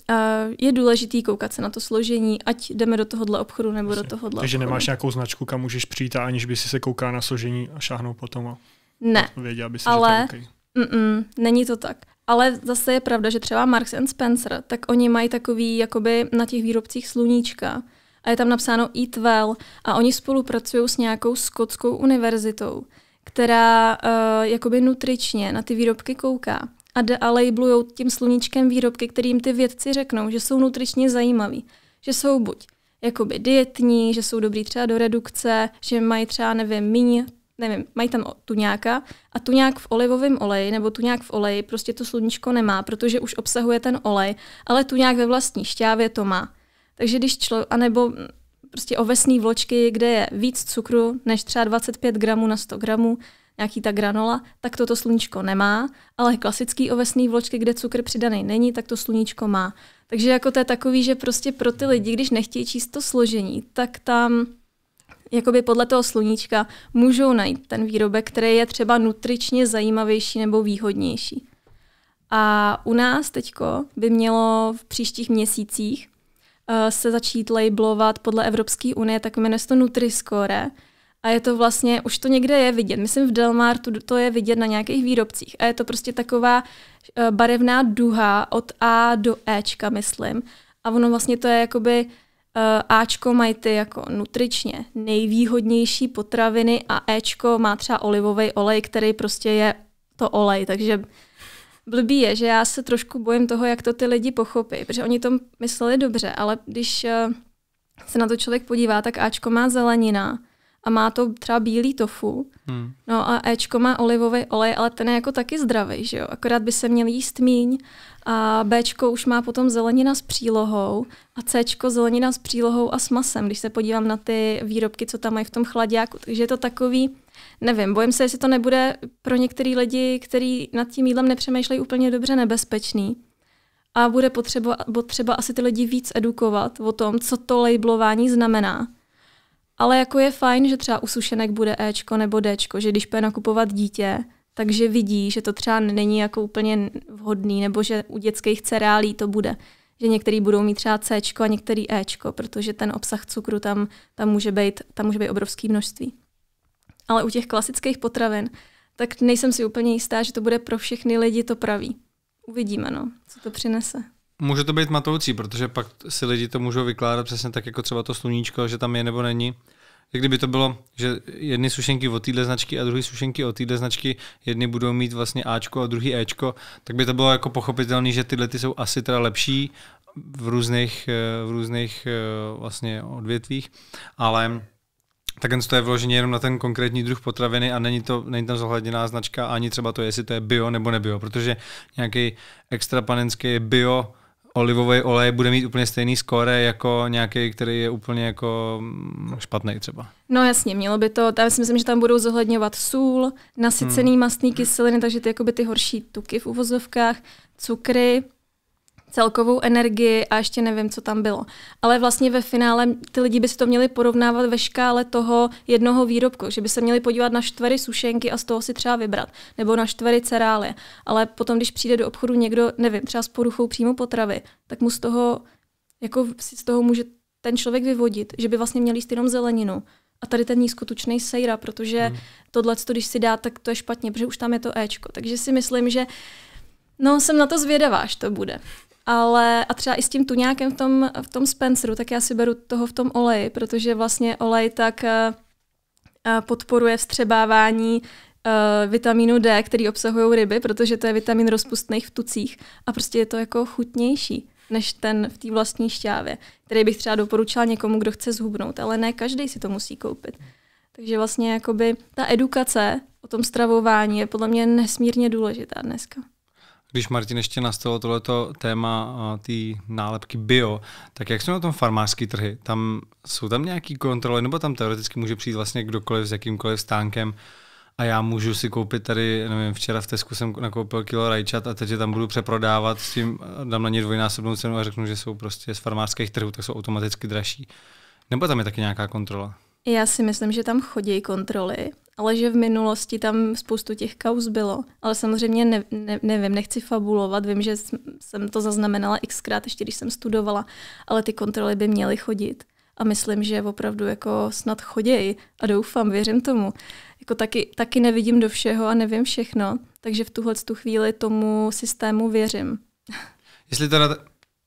Uh, je důležitý koukat se na to složení, ať jdeme do tohohle obchodu nebo Jasně. do tohohle Takže obchodu. nemáš nějakou značku, kam můžeš přijít, a aniž by si se koukal na složení a šáhnout potom a ne, věděl, aby si ale okay. mm-mm, není to tak. Ale zase je pravda, že třeba Marks and Spencer, tak oni mají takový jakoby na těch výrobcích sluníčka, a je tam napsáno Eat Well a oni spolupracují s nějakou skotskou univerzitou, která uh, jakoby nutričně na ty výrobky kouká a, de- a labelují tím sluníčkem výrobky, kterým ty vědci řeknou, že jsou nutričně zajímavý, že jsou buď jakoby dietní, že jsou dobrý třeba do redukce, že mají třeba, nevím, míň, nevím, mají tam tuňáka a tuňák v olivovém oleji nebo tuňák v oleji prostě to sluníčko nemá, protože už obsahuje ten olej, ale tuňák ve vlastní šťávě to má. Takže když člověk, anebo prostě ovesné vločky, kde je víc cukru než třeba 25 gramů na 100 gramů, nějaký ta granola, tak toto sluníčko nemá, ale klasický ovesný vločky, kde cukr přidaný není, tak to sluníčko má. Takže jako to je takový, že prostě pro ty lidi, když nechtějí číst to složení, tak tam jakoby podle toho sluníčka můžou najít ten výrobek, který je třeba nutričně zajímavější nebo výhodnější. A u nás teďko by mělo v příštích měsících Eh, se začít labelovat podle Evropské unie, tak jmenuje se to Nutriscore. A je to vlastně, už to někde je vidět, myslím v Delmartu to je vidět na nějakých výrobcích. A je to prostě taková eh, barevná duha od A do Ečka, myslím. A ono vlastně to je jakoby eh, Ačko mají ty jako nutričně nejvýhodnější potraviny a Ečko má třeba olivový olej, který prostě je to olej, takže blbý je, že já se trošku bojím toho, jak to ty lidi pochopí, protože oni to mysleli dobře, ale když eh, se na to člověk podívá, tak Ačko má zelenina a má to třeba bílý tofu, hmm. no a Ečko má olivový olej, ale ten je jako taky zdravý, že jo? Akorát by se měl jíst míň a Bčko už má potom zelenina s přílohou a Cčko zelenina s přílohou a s masem, když se podívám na ty výrobky, co tam mají v tom chladáku. Takže je to takový, Nevím, bojím se, jestli to nebude pro některé lidi, kteří nad tím jídlem nepřemýšlejí úplně dobře, nebezpečný. A bude potřeba, potřeba asi ty lidi víc edukovat o tom, co to labelování znamená. Ale jako je fajn, že třeba u sušenek bude Ečko nebo Dčko, že když půjde nakupovat dítě, takže vidí, že to třeba není jako úplně vhodný, nebo že u dětských cereálí to bude. Že některý budou mít třeba Cčko a některý Ečko, protože ten obsah cukru tam, tam, může být, tam může být obrovský množství ale u těch klasických potravin, tak nejsem si úplně jistá, že to bude pro všechny lidi to pravý. Uvidíme, no, co to přinese. Může to být matoucí, protože pak si lidi to můžou vykládat přesně tak, jako třeba to sluníčko, že tam je nebo není. Jak kdyby to bylo, že jedny sušenky od téhle značky a druhé sušenky od téhle značky, jedny budou mít vlastně Ačko a druhý Ečko, tak by to bylo jako pochopitelné, že tyhle ty jsou asi teda lepší v různých, eh, v různých eh, vlastně odvětvích, ale Takhle to je vloženě jenom na ten konkrétní druh potraviny a není, to, není tam zohledněná značka ani třeba to, jestli to je bio nebo nebio, protože nějaký extra panenský bio olivový olej bude mít úplně stejný skóre jako nějaký, který je úplně jako mm, špatný třeba. No jasně, mělo by to, já si myslím, že tam budou zohledňovat sůl, nasycený hmm. mastný kyseliny, takže ty, jakoby ty horší tuky v uvozovkách, cukry, celkovou energii a ještě nevím, co tam bylo. Ale vlastně ve finále ty lidi by si to měli porovnávat ve škále toho jednoho výrobku, že by se měli podívat na štvery sušenky a z toho si třeba vybrat, nebo na štvery cerály. Ale potom, když přijde do obchodu někdo, nevím, třeba s poruchou příjmu potravy, tak mu z toho, jako si z toho může ten člověk vyvodit, že by vlastně měl jíst jenom zeleninu. A tady ten nízkotučný sejra, protože hmm. tohle, když si dá, tak to je špatně, protože už tam je to Ečko. Takže si myslím, že No, jsem na to zvědavá, až to bude. Ale a třeba i s tím tuňákem v tom, v tom Spenceru, tak já si beru toho v tom oleji, protože vlastně olej tak eh, eh, podporuje vstřebávání eh, vitamínu D, který obsahují ryby, protože to je vitamin rozpustných v tucích a prostě je to jako chutnější než ten v té vlastní šťávě, který bych třeba doporučila někomu, kdo chce zhubnout, ale ne každý si to musí koupit. Takže vlastně jakoby ta edukace o tom stravování je podle mě nesmírně důležitá dneska. Když Martin ještě nastalo tohleto téma té nálepky bio, tak jak jsme na tom farmářský trhy? Tam jsou tam nějaký kontroly, nebo tam teoreticky může přijít vlastně kdokoliv s jakýmkoliv stánkem a já můžu si koupit tady, nevím, včera v Tesku jsem nakoupil kilo rajčat a teď je tam budu přeprodávat, s tím dám na ně dvojnásobnou cenu a řeknu, že jsou prostě z farmářských trhů, tak jsou automaticky dražší. Nebo tam je taky nějaká kontrola? Já si myslím, že tam chodí kontroly, ale že v minulosti tam spoustu těch kauz bylo. Ale samozřejmě ne, ne, nevím, nechci fabulovat, vím, že jsem to zaznamenala xkrát, ještě když jsem studovala, ale ty kontroly by měly chodit. A myslím, že opravdu jako snad choděj a doufám, věřím tomu. Jako taky, taky nevidím do všeho a nevím všechno, takže v tuhle tu chvíli tomu systému věřím. Jestli teda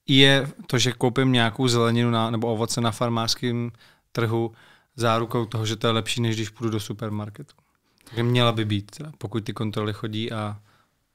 je to, že koupím nějakou zeleninu na, nebo ovoce na farmářském trhu, zárukou toho, že to je lepší, než když půjdu do supermarketu. Takže měla by být, pokud ty kontroly chodí a...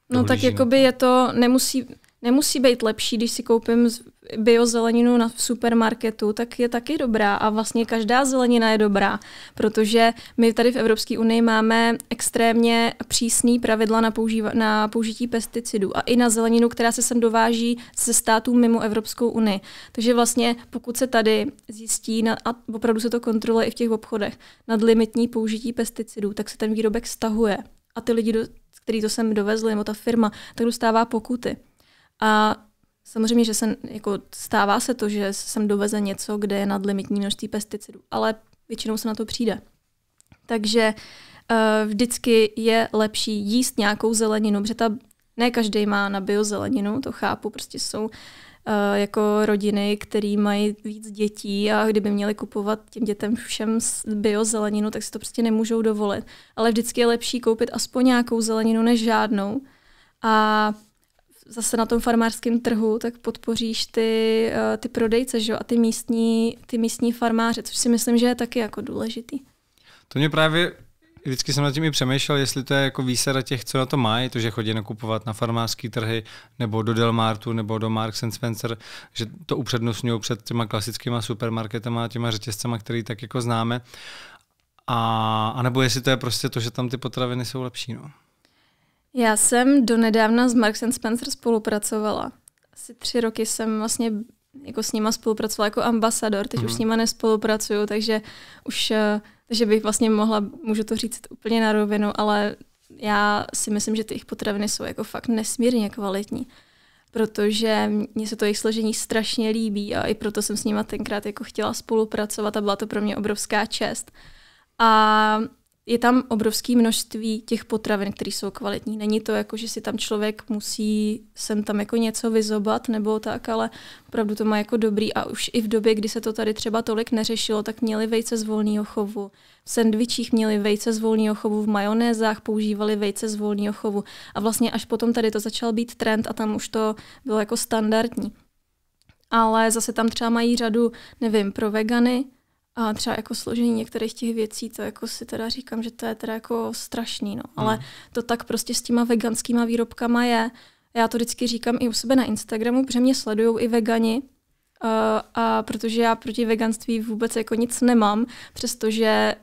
No tak jakoby je to, nemusí, nemusí být lepší, když si koupím biozeleninu na supermarketu, tak je taky dobrá a vlastně každá zelenina je dobrá, protože my tady v Evropské unii máme extrémně přísný pravidla na, používa- na použití pesticidů a i na zeleninu, která se sem dováží ze států mimo Evropskou unii. Takže vlastně pokud se tady zjistí, na, a opravdu se to kontroluje i v těch obchodech, limitní použití pesticidů, tak se ten výrobek stahuje a ty lidi, do, který to sem dovezli, nebo ta firma, tak dostává pokuty. A samozřejmě, že se, jako stává se to, že sem doveze něco, kde je nadlimitní množství pesticidů, ale většinou se na to přijde. Takže uh, vždycky je lepší jíst nějakou zeleninu, protože ta, ne každý má na biozeleninu, to chápu, prostě jsou eh, jako rodiny, které mají víc dětí a kdyby měli kupovat těm dětem všem biozeleninu, tak si to prostě nemůžou dovolit. Ale vždycky je lepší koupit aspoň nějakou zeleninu než žádnou. A zase na tom farmářském trhu, tak podpoříš ty, eh, ty prodejce že? a ty místní, ty místní farmáře, což si myslím, že je taky jako důležitý. To mě právě Vždycky jsem nad tím i přemýšlel, jestli to je jako výsada těch, co na to mají, to, že chodí nakupovat na farmářské trhy, nebo do Delmartu, nebo do Marks and Spencer, že to upřednostňují před těma klasickýma supermarketama a těma řetězcema, který tak jako známe. A, a nebo jestli to je prostě to, že tam ty potraviny jsou lepší. No. Já jsem donedávna s Marks and Spencer spolupracovala. Asi tři roky jsem vlastně jako s nima spolupracovala jako ambasador, teď mm. už s mhm. nima nespolupracuju, takže už eh, takže bych vlastně mohla, můžu to říct úplně na rovinu, ale já si myslím, že ty jejich potraviny jsou jako fakt nesmírně kvalitní, protože mně se to jejich složení strašně líbí a i proto jsem s nima tenkrát jako chtěla spolupracovat a byla to pro mě obrovská čest. A je tam obrovské množství těch potravin, které jsou kvalitní. Není to jako, že si tam člověk musí sem tam jako něco vyzobat nebo tak, ale opravdu to má jako dobrý a už i v době, kdy se to tady třeba tolik neřešilo, tak měli vejce z volného chovu. V sendvičích měli vejce z volného chovu, v majonézách používali vejce z volného chovu a vlastně až potom tady to začal být trend a tam už to bylo jako standardní. Ale zase tam třeba mají řadu, nevím, pro vegany, a třeba jako složení některých těch věcí, to jako si teda říkám, že to je teda jako strašný, no. Ale mm. to tak prostě s těma veganskýma výrobkama je. Já to vždycky říkám i u sebe na Instagramu, protože mě sledují i vegani, Uh, a protože já proti veganství vůbec jako nic nemám, přestože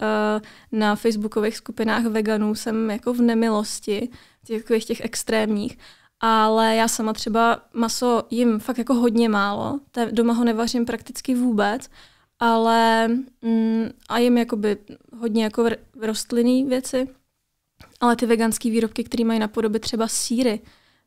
uh, na facebookových skupinách veganů jsem jako v nemilosti, těch, těch extrémních, ale já sama třeba maso jim fakt jako hodně málo, Té, doma ho nevařím prakticky vůbec, ale mm, a jim jakoby hodně jako rostlinný věci, ale ty veganské výrobky, které mají na podobě třeba síry,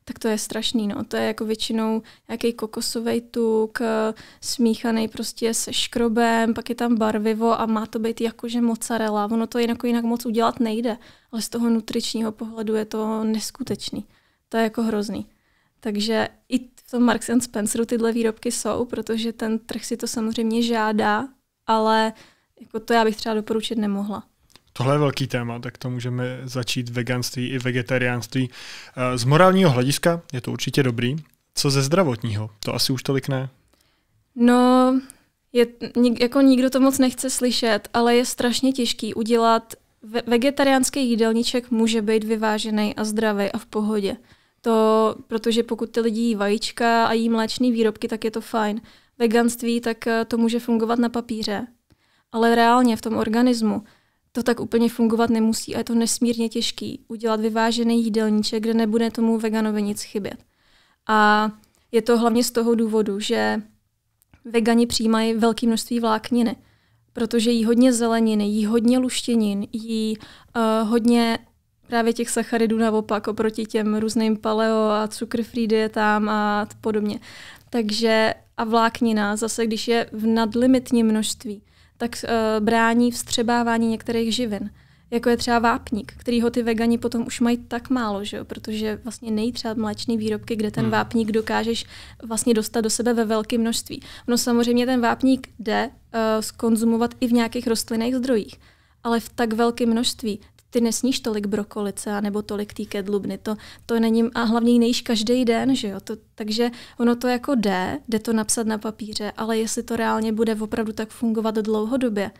tak to je strašný, no. To je jako většinou nějaký kokosový tuk, eh, smíchaný prostě se škrobem, pak je tam barvivo a má to být jakože mozzarella. Ono to jinak, jinak moc udělat nejde, ale z toho nutričního pohledu je to neskutečný. To je jako hrozný. Takže i v tom Marks and Spenceru tyhle výrobky jsou, protože ten trh si to samozřejmě žádá, ale jako to já bych třeba doporučit nemohla. Tohle je velký téma, tak to můžeme začít veganství i vegetariánství. Eh, z morálního hlediska je to určitě dobrý. Co ze zdravotního? To asi už tolik ne. No, je, jako nikdo to moc nechce slyšet, ale je strašně těžký udělat vegetariánský jídelníček může být vyvážený a zdravý a v pohodě. To, protože pokud ty lidi jí vajíčka a jí mléčné výrobky, tak je to fajn. Veganství, tak eh, to může fungovat na papíře. Ale reálně v tom organismu to tak úplně fungovat nemusí a je to nesmírně těžký udělat vyvážený jídelníček, kde nebude tomu veganovi nic chybět. A je to hlavně z toho důvodu, že vegani přijímají velké množství vlákniny, protože jí hodně zeleniny, jí hodně luštěnin, jí uh, hodně právě těch sacharidů naopak oproti těm různým paleo a cukr free dietám a podobně. Takže a vláknina zase, když je v nadlimitním množství, tak uh, brání vstřebávání některých živin. Jako je třeba vápník, který ho ty vegani potom už mají tak málo, že jo? protože vlastně nejí třeba mléčné výrobky, kde ten hmm. vápník dokážeš vlastně dostat do sebe ve velkém množství. No samozřejmě ten vápník jde uh, eh, skonzumovat i v nějakých rostlinných zdrojích, ale v tak velkém množství, ty nesníš tolik brokolice nebo tolik té kedlubny. To, to není, a hlavně nejíš každý den, že jo? To, takže ono to jako jde, jde to napsat na papíře, ale jestli to reálně bude opravdu tak fungovat dlouhodobě,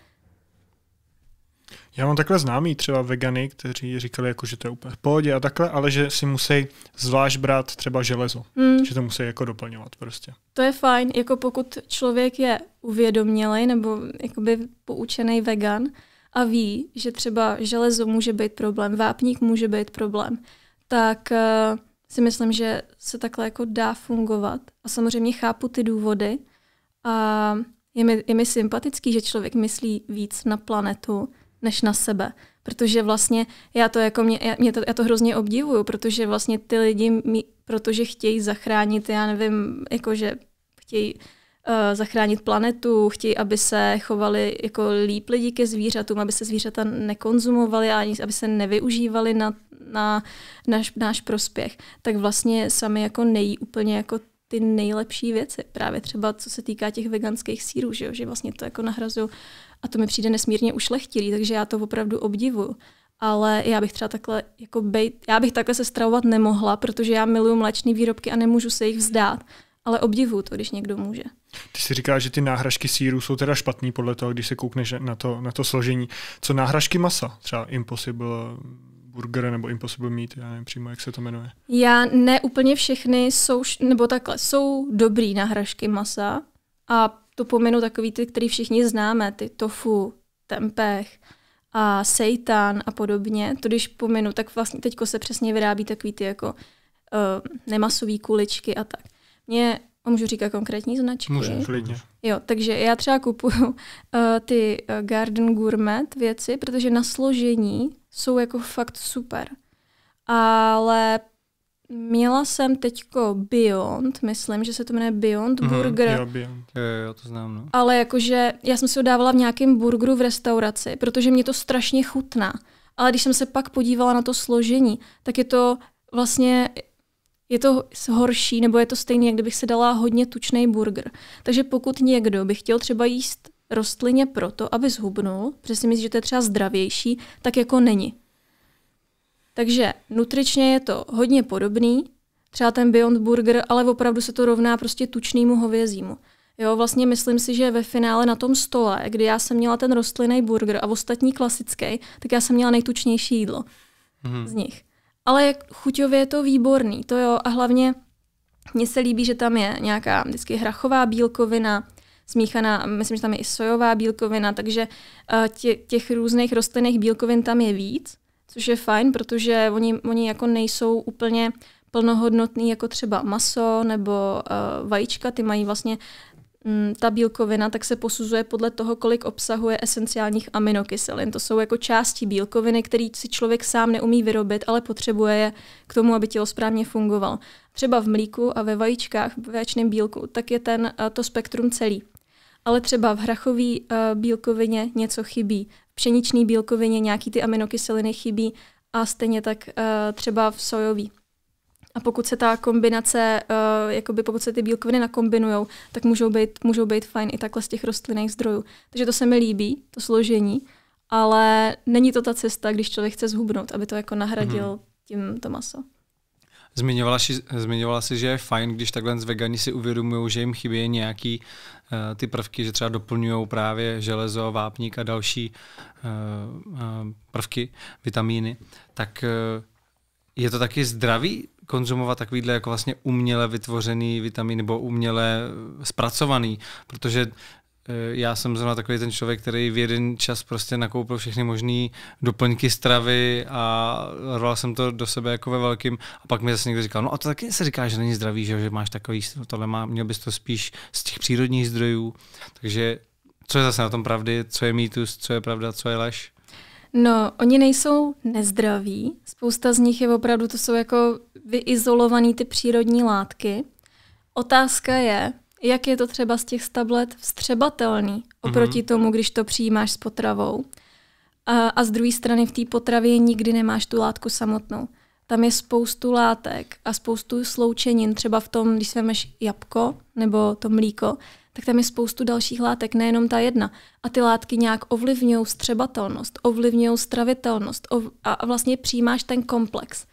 já mám takhle známý třeba vegany, kteří říkali, jako, že to je úplně v pohodě a takhle, ale že si musí zvlášť brát třeba železo, mm. že to musí jako doplňovat prostě. To je fajn, jako pokud člověk je uvědomělej nebo jakoby poučený vegan, a ví, že třeba železo může být problém, vápník může být problém, tak uh, si myslím, že se takhle jako dá fungovat. A samozřejmě chápu ty důvody a je mi, je mi sympatický, že člověk myslí víc na planetu než na sebe. Protože vlastně já to jako mě, já, mě to, já to hrozně obdivuju, protože vlastně ty lidi, mý, protože chtějí zachránit, já nevím, jakože chtějí Eh, zachránit planetu, chtějí, aby se chovali jako líp lidi ke zvířatům, aby se zvířata nekonzumovali a ani aby se nevyužívali na, na náš, náš prospěch, tak vlastně sami jako nejí úplně jako ty nejlepší věci. Právě třeba co se týká těch veganských sírů, že, jo? že vlastně to jako nahrazu a to mi přijde nesmírně ušlechtilý, takže já to opravdu obdivuju. Ale já bych třeba takhle, jako bejt, já bych takhle se stravovat nemohla, protože já miluju mléčné výrobky a nemůžu se jich vzdát ale obdivu to, když někdo může. Ty si říkáš, že ty náhražky síru jsou teda špatný podle toho, když se koukneš na to, na to složení. Co náhražky masa? Třeba Impossible Burger nebo Impossible Meat, já nevím přímo, jak se to jmenuje. Já ne úplně všechny jsou, nebo takhle, jsou dobrý náhražky masa a to pomenu takový ty, který všichni známe, ty tofu, tempeh, a seitan a podobně, to když pominu, tak vlastně teďko se přesně vyrábí takový ty jako uh, eh, nemasové kuličky a tak mě a můžu říkat konkrétní značky? Můžu, klidně. Jo, takže já třeba kupuju uh, ty eh, Garden Gourmet věci, protože na složení jsou jako fakt super. Ale měla jsem teďko Beyond, myslím, že se to jmenuje Beyond mm-hmm, Burger. Jo, Beyond. Jo, jo, to znám, no. Ale jakože já jsem si ho dávala v nějakém burgeru v restauraci, protože mě to strašně chutná. Ale když jsem se pak podívala na to složení, tak je to vlastně je to horší, nebo je to stejné, jak kdybych se dala hodně tučný burger. Takže pokud někdo by chtěl třeba jíst rostlině proto, aby zhubnul, si myslí, že to je třeba zdravější, tak jako není. Takže nutričně je to hodně podobný, třeba ten Beyond Burger, ale opravdu se to rovná prostě tučnému hovězímu. Jo, vlastně myslím si, že ve finále na tom stole, kdy já jsem měla ten rostlinný burger a ostatní klasický, tak já jsem měla nejtučnější jídlo hmm. z nich. Ale chuťově je to výborný, to jo. A hlavně mně se líbí, že tam je nějaká vždycky hrachová bílkovina, smíchaná, myslím, že tam je i sojová bílkovina, takže eh, těch různých rostlinných bílkovin tam je víc, což je fajn, protože oni, oni jako nejsou úplně plnohodnotný, jako třeba maso nebo uh, vajíčka, ty mají vlastně Mm, ta bílkovina, tak se posuzuje podle toho, kolik obsahuje esenciálních aminokyselin. To jsou jako části bílkoviny, které si člověk sám neumí vyrobit, ale potřebuje je k tomu, aby tělo správně fungovalo. Třeba v mlíku a ve vajíčkách, v věčném bílku, tak je ten, eh, to spektrum celý. Ale třeba v hrachové eh, bílkovině něco chybí, v pšeničné bílkovině nějaký ty aminokyseliny chybí a stejně tak eh, třeba v sojový. A pokud se ta kombinace, uh, jakoby pokud se ty bílkoviny nakombinují, tak můžou být, můžou být fajn i takhle z těch rostlinných zdrojů. Takže to se mi líbí, to složení, ale není to ta cesta, když člověk chce zhubnout, aby to jako nahradil hmm. tím to maso. Zmiňovala, si, zmiňovala si, že je fajn, když takhle z vegani si uvědomují, že jim chybí nějaký uh, ty prvky, že třeba doplňují právě železo, vápník a další uh, uh, prvky, vitamíny. Tak uh, je to taky zdravý konzumovat takovýhle jako vlastně uměle vytvořený vitamin nebo uměle eh, zpracovaný, protože eh, já jsem zrovna takový ten člověk, který v jeden čas prostě nakoupil všechny možné doplňky stravy a roval jsem to do sebe jako ve velkým. A pak mi zase někdo říkal, no a to taky se říká, že není zdravý, že, že máš takový, tohle má, měl bys to spíš z těch přírodních zdrojů. Takže co je zase na tom pravdy, co je mýtus, co je pravda, co je lež? No, oni nejsou nezdraví. Spousta z nich je opravdu, to jsou jako vyizolované ty přírodní látky. Otázka je, jak je to třeba z těch tablet vstřebatelný oproti mm-hmm. tomu, když to přijímáš s potravou. A, a z druhé strany v té potravě nikdy nemáš tu látku samotnou tam je spoustu látek a spoustu sloučenin. Třeba v tom, když vemeš jabko nebo to mlíko, tak tam je spoustu dalších látek, nejenom ta jedna. A ty látky nějak ovlivňují střebatelnost, ovlivňují stravitelnost ov- a vlastně přijímáš ten komplex.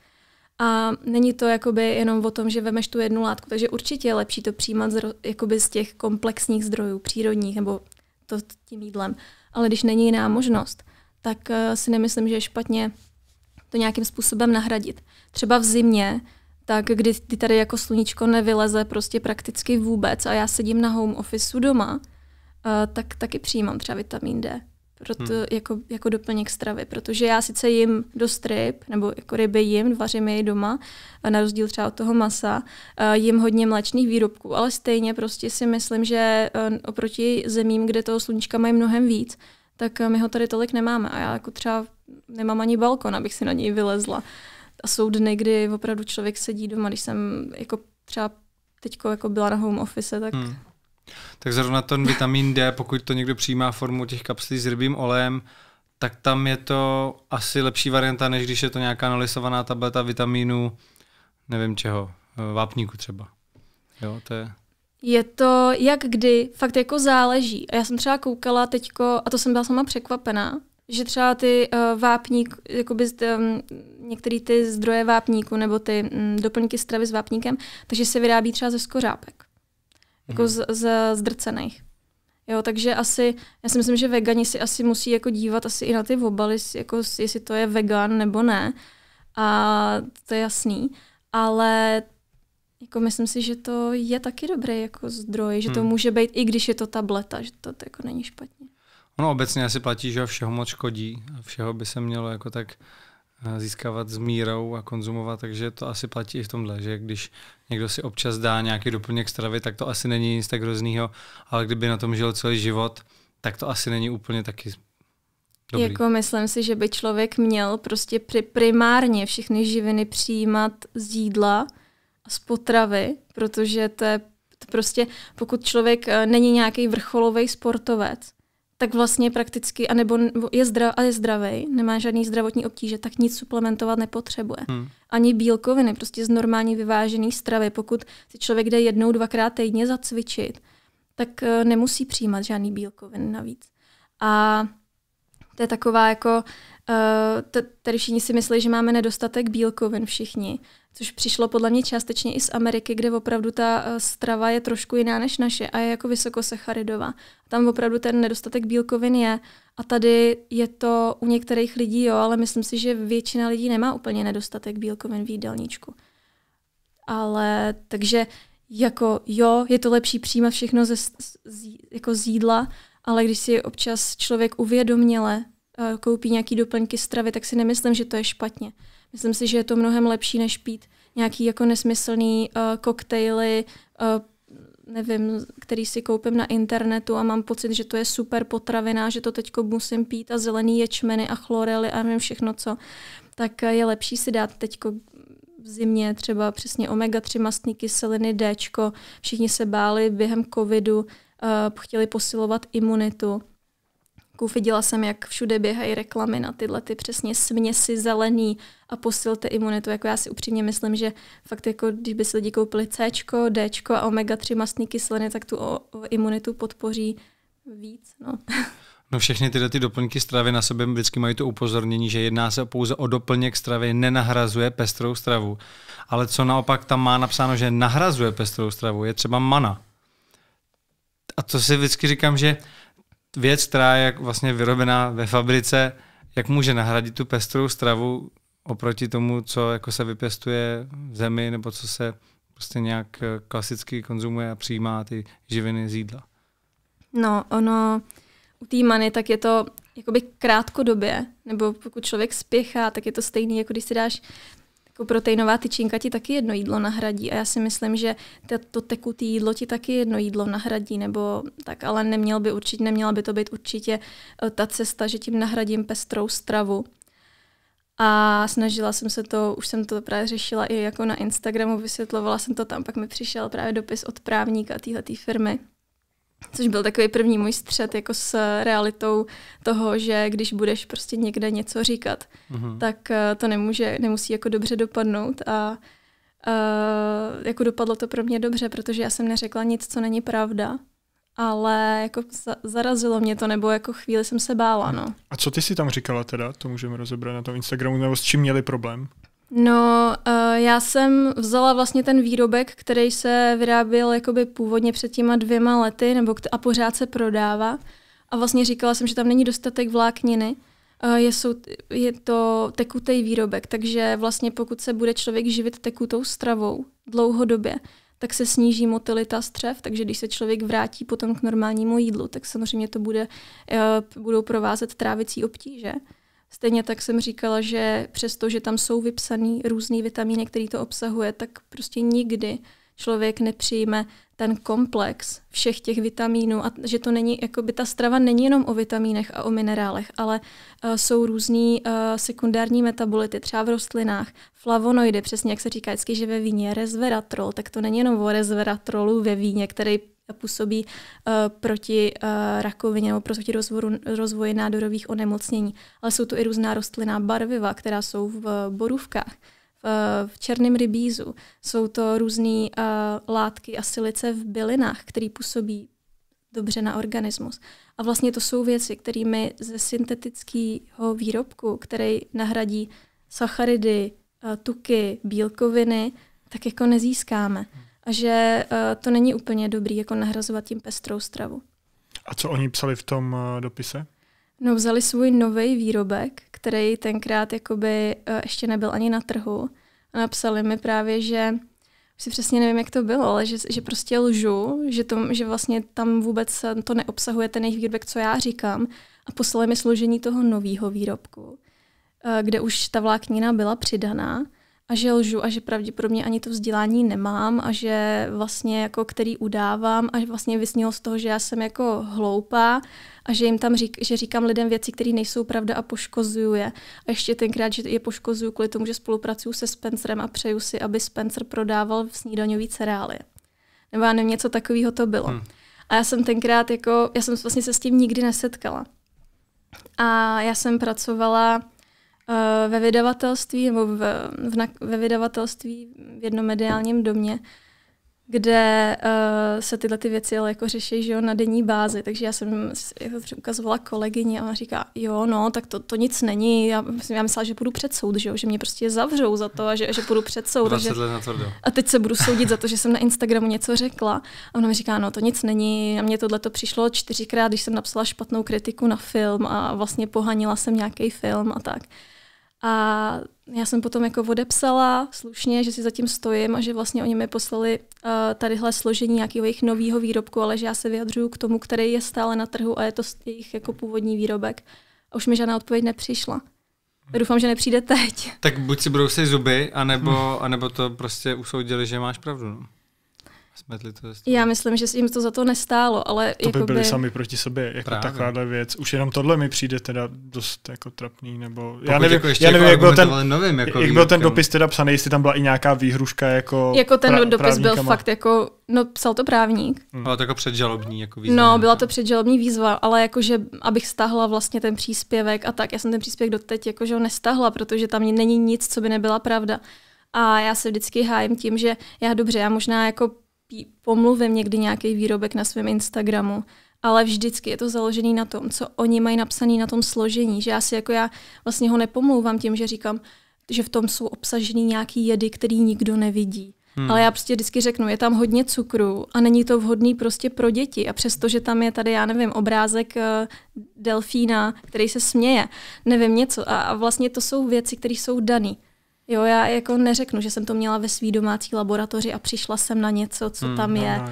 A není to jakoby jenom o tom, že vemeš tu jednu látku, takže určitě je lepší to přijímat z, jakoby z těch komplexních zdrojů, přírodních nebo to tím jídlem. Ale když není jiná možnost, tak uh, si nemyslím, že je špatně to nějakým způsobem nahradit. Třeba v zimě, tak kdy, ty tady jako sluníčko nevyleze prostě prakticky vůbec a já sedím na home officeu doma, eh, tak taky přijímám třeba vitamin D proto, hmm. jako, jako doplněk stravy, protože já sice jim dost ryb, nebo jako ryby jim, vařím je doma, na rozdíl třeba od toho masa, eh, jim hodně mléčných výrobků, ale stejně prostě si myslím, že eh, oproti zemím, kde toho sluníčka mají mnohem víc, tak my ho tady tolik nemáme. A já jako třeba nemám ani balkon, abych si na něj vylezla. A jsou dny, kdy opravdu člověk sedí doma, když jsem jako třeba teď jako byla na home office, tak... Hmm. Tak zrovna ten vitamin D, pokud to někdo přijímá formu těch kapslí s rybím olejem, tak tam je to asi lepší varianta, než když je to nějaká nalisovaná tableta vitamínu, nevím čeho, eh, vápníku třeba. Jo, to je... Je to jak kdy, fakt jako záleží. A já jsem třeba koukala teďko, a to jsem byla sama překvapená, že třeba ty uh, vápník, jakoby um, některé ty zdroje vápníku nebo ty um, doplňky stravy s vápníkem, takže se vyrábí třeba ze skořápek, mm jako mhm. z, z, z drcených. Jo, takže asi, já si myslím, že vegani si asi musí jako dívat asi i na ty obaly, jako jestli to je vegan nebo ne. A to je jasný. Ale jako myslím si, že to je taky dobrý jako zdroj, že to hmm. může být, i když je to tableta, že to, to jako není špatně. Ono obecně asi platí, že všeho moc škodí. Všeho by se mělo jako tak eh, získávat s mírou a konzumovat, takže to asi platí i v tomhle, že když někdo si občas dá nějaký doplněk stravy, tak to asi není nic tak hroznýho, ale kdyby na tom žil celý život, tak to asi není úplně taky Dobrý. Jako myslím si, že by člověk měl prostě primárně všechny živiny přijímat z jídla a z potravy, protože to je to prostě, pokud člověk eh, není nějaký vrcholový sportovec, tak vlastně prakticky, anebo je, zdrav, a je zdravý, nemá žádný zdravotní obtíže, tak nic suplementovat nepotřebuje. Hmm. Ani bílkoviny, prostě z normální vyvážené stravy. Pokud si člověk jde jednou, dvakrát týdně zacvičit, tak eh, nemusí přijímat žádný bílkoviny navíc. A to je taková jako Eh, tady všichni si myslí, že máme nedostatek bílkovin všichni, což přišlo podle mě částečně i z Ameriky, kde opravdu ta eh, strava je trošku jiná než naše a je jako vysokosacharidová. Tam opravdu ten nedostatek bílkovin je a tady je to u některých lidí, jo, ale myslím si, že většina lidí nemá úplně nedostatek bílkovin v jídelníčku. Ale takže jako jo, je to lepší přijímat všechno ze, z, jako z jídla, ale když si občas člověk uvědoměle Eh, koupí nějaký doplňky stravy, tak si nemyslím, že to je špatně. Myslím si, že je to mnohem lepší, než pít nějaký jako nesmyslný uh, koktejly, uh, nevím, který si koupím na internetu a mám pocit, že to je super potravina, že to teď musím pít a zelený ječmeny a chlorely a nevím všechno co. Tak je lepší si dát teď v zimě třeba přesně omega-3 mastní kyseliny, D. Všichni se báli během covidu, uh, chtěli posilovat imunitu viděla jsem, jak všude běhají reklamy na tyhle ty přesně směsi zelený a posilte imunitu. Jako já si upřímně myslím, že fakt jako když by si lidi koupili C, D a omega-3 mastné kyseliny, tak tu o, o imunitu podpoří víc. No. No všechny tyhle ty doplňky stravy na sobě vždycky mají to upozornění, že jedná se pouze o doplněk stravy, nenahrazuje pestrou stravu. Ale co naopak tam má napsáno, že nahrazuje pestrou stravu, je třeba mana. A to si vždycky říkám, že věc, která je vlastně vyrobená ve fabrice, jak může nahradit tu pestrou stravu oproti tomu, co jako se vypěstuje v zemi nebo co se prostě nějak eh, klasicky konzumuje a přijímá ty živiny z jídla. No, ono u té many tak je to jakoby krátkodobě, nebo pokud člověk spěchá, tak je to stejný, jako když si dáš jako proteinová tyčinka ti taky jedno jídlo nahradí a já si myslím, že to tekutý jídlo ti taky jedno jídlo nahradí, nebo tak, ale neměl by určitě, neměla by to být určitě eh, ta cesta, že tím nahradím pestrou stravu. A snažila jsem se to, už jsem to právě řešila i jako na Instagramu, vysvětlovala jsem to tam, pak mi přišel právě dopis od právníka téhle firmy, Což byl takový první můj střed jako s realitou toho, že když budeš prostě někde něco říkat, mm-hmm. tak eh, to nemůže, nemusí jako dobře dopadnout a Uh, jako dopadlo to pro mě dobře, protože já jsem neřekla nic, co není pravda, ale jako za- zarazilo mě to, nebo jako chvíli jsem se bála, no. A co ty si tam říkala teda? To můžeme rozebrat na tom Instagramu, nebo s čím měli problém? No, uh, já jsem vzala vlastně ten výrobek, který se vyráběl jakoby původně před těma dvěma lety nebo a pořád se prodává. A vlastně říkala jsem, že tam není dostatek vlákniny. Uh, je, jsou, je to tekutý výrobek, takže vlastně pokud se bude člověk živit tekutou stravou dlouhodobě, tak se sníží motilita střev, takže když se člověk vrátí potom k normálnímu jídlu, tak samozřejmě to bude, uh, budou provázet trávicí obtíže. Stejně tak jsem říkala, že přesto, že tam jsou vypsané různé vitamíny, který to obsahuje, tak prostě nikdy člověk nepřijme ten komplex všech těch vitamínů a že to není, jako by ta strava není jenom o vitamínech a o minerálech, ale uh, jsou různý uh, sekundární metabolity, třeba v rostlinách, flavonoidy, přesně jak se říká vždycky, že ve víně je resveratrol, tak to není jenom o resveratrolu ve víně, který působí uh, proti uh, rakovině nebo proti rozvoru, rozvoji nádorových onemocnění. Ale jsou to i různá rostlinná barviva, která jsou v uh, borůvkách, v, uh, v černém rybízu. Jsou to různé uh, látky a silice v bylinách, které působí dobře na organismus. A vlastně to jsou věci, kterými ze syntetického výrobku, který nahradí sacharidy, tuky, bílkoviny, tak jako nezískáme. Hmm a že uh, to není úplně dobrý jako nahrazovat tím pestrou stravu. A co oni psali v tom uh, dopise? No vzali svůj nový výrobek, který tenkrát jakoby uh, ještě nebyl ani na trhu a napsali mi právě, že si přesně nevím, jak to bylo, ale že, že prostě lžu, že, to, že vlastně tam vůbec to neobsahuje ten jejich výrobek, co já říkám a poslali mi složení toho nového výrobku, kde už ta vláknina byla přidaná a že lžu a že pravděpodobně ani to vzdělání nemám a že vlastně jako který udávám a že vlastně vysnilo z toho, že já jsem jako hloupá a že jim tam řík, že říkám lidem věci, které nejsou pravda a poškozuju je. A ještě tenkrát, že je poškozuju kvůli tomu, že spolupracuju se Spencerem a přeju si, aby Spencer prodával v snídaňový cereálie. Nebo já nevím, něco takového to bylo. Hmm. A já jsem tenkrát jako, já jsem vlastně se s tím nikdy nesetkala. A já jsem pracovala Eh, ve vydavatelství nebo v, v, ve vydavatelství v jednom mediálním domě, kde uh, se tyhle ty věci ale jako řeší že jo, na denní bázi. Takže já jsem jako ukazovala kolegyni a ona říká, jo, no, tak to, to nic není. Já, já myslela, že půjdu před soud, že, jo, že mě prostě zavřou za to a že, že půjdu před soud. Takže, A teď se budu soudit za to, že jsem na Instagramu něco řekla. A ona mi říká, no, to nic není. A mě tohle to přišlo čtyřikrát, když jsem napsala špatnou kritiku na film a vlastně pohanila jsem nějaký film a tak. A já jsem potom jako odepsala slušně, že si zatím stojím a že vlastně oni mi poslali uh, tadyhle složení nějakého jejich nového výrobku, ale že já se vyjadřuju k tomu, který je stále na trhu a je to jejich jako původní výrobek. A už mi žádná odpověď nepřišla. Hm. Doufám, že nepřijde teď. Tak buď si budou si zuby, anebo, hm. anebo to prostě usoudili, že máš pravdu. No smetli to. Jestli... Já myslím, že jim to za to nestálo, ale... To jakoby... by byli sami proti sobě, jako Právě. takováhle věc. Už jenom tohle mi přijde teda dost jako trapný, nebo... Pokud já nevím, jako já jako nevím jak byl ten, novým, jako jak byl ten dopis teda psaný, jestli tam byla i nějaká výhruška jako... Jako ten pra, dopis právníkama. byl fakt jako... No, psal to právník. Hmm. Ale to jako předžalobní jako výzva. No, byla to předžalobní výzva, ale jakože abych stahla vlastně ten příspěvek a tak, já jsem ten příspěvek doteď jakože ho nestahla, protože tam není nic, co by nebyla pravda. A já se vždycky hájím tím, že já dobře, já možná jako pomluvím někdy nějaký výrobek na svém Instagramu, ale vždycky je to založený na tom, co oni mají napsaný na tom složení, že já si jako já vlastně ho nepomlouvám tím, že říkám, že v tom jsou obsažený nějaký jedy, který nikdo nevidí. Hmm. Ale já prostě vždycky řeknu, je tam hodně cukru a není to vhodný prostě pro děti. A přesto, že tam je tady, já nevím, obrázek eh, delfína, který se směje, nevím něco. A, vlastně to jsou věci, které jsou dané. Jo, já jako neřeknu, že jsem to měla ve svý domácí laboratoři a přišla jsem na něco, co hmm, tam no, je. No,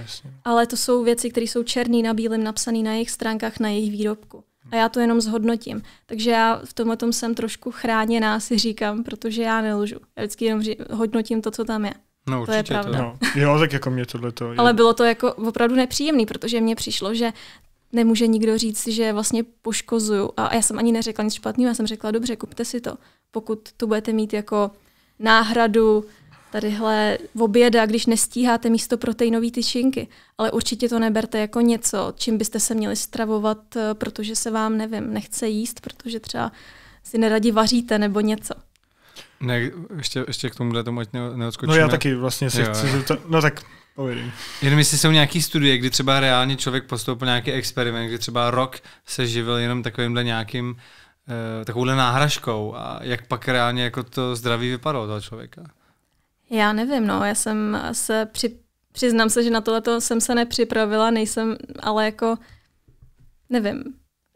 Ale to jsou věci, které jsou černý na bílém napsané na jejich stránkách, na jejich výrobku. A já to jenom zhodnotím. Takže já v tomhle tom jsem trošku chráněná, si říkám, protože já nelžu. Já vždycky jenom ří- hodnotím to, co tam je. No, určitě to je pravda. To. No. Jo, tak jako mě tohle to. Ale bylo to jako opravdu nepříjemné, protože mně přišlo, že nemůže nikdo říct, že vlastně poškozuju. A já jsem ani neřekla nic špatného, já jsem řekla, dobře, kupte si to. Pokud to budete mít jako náhradu tadyhle v oběda, když nestíháte místo proteinové tyčinky. Ale určitě to neberte jako něco, čím byste se měli stravovat, eh, protože se vám, nevím, nechce jíst, protože třeba si neradi vaříte nebo něco. Ne, ještě, ještě k tomu tomu, ať neodskočíme. No já taky vlastně se jo. chci zeptat, no tak povědím. Jenom jestli jsou nějaký studie, kdy třeba reálně člověk postoupil nějaký experiment, kdy třeba rok se živil jenom takovýmhle nějakým Eh, takovouhle náhražkou a jak pak reálně jako to zdraví vypadalo toho člověka? Já nevím, no, já jsem se při, přiznám se, že na tohle jsem se nepřipravila, nejsem, ale jako nevím.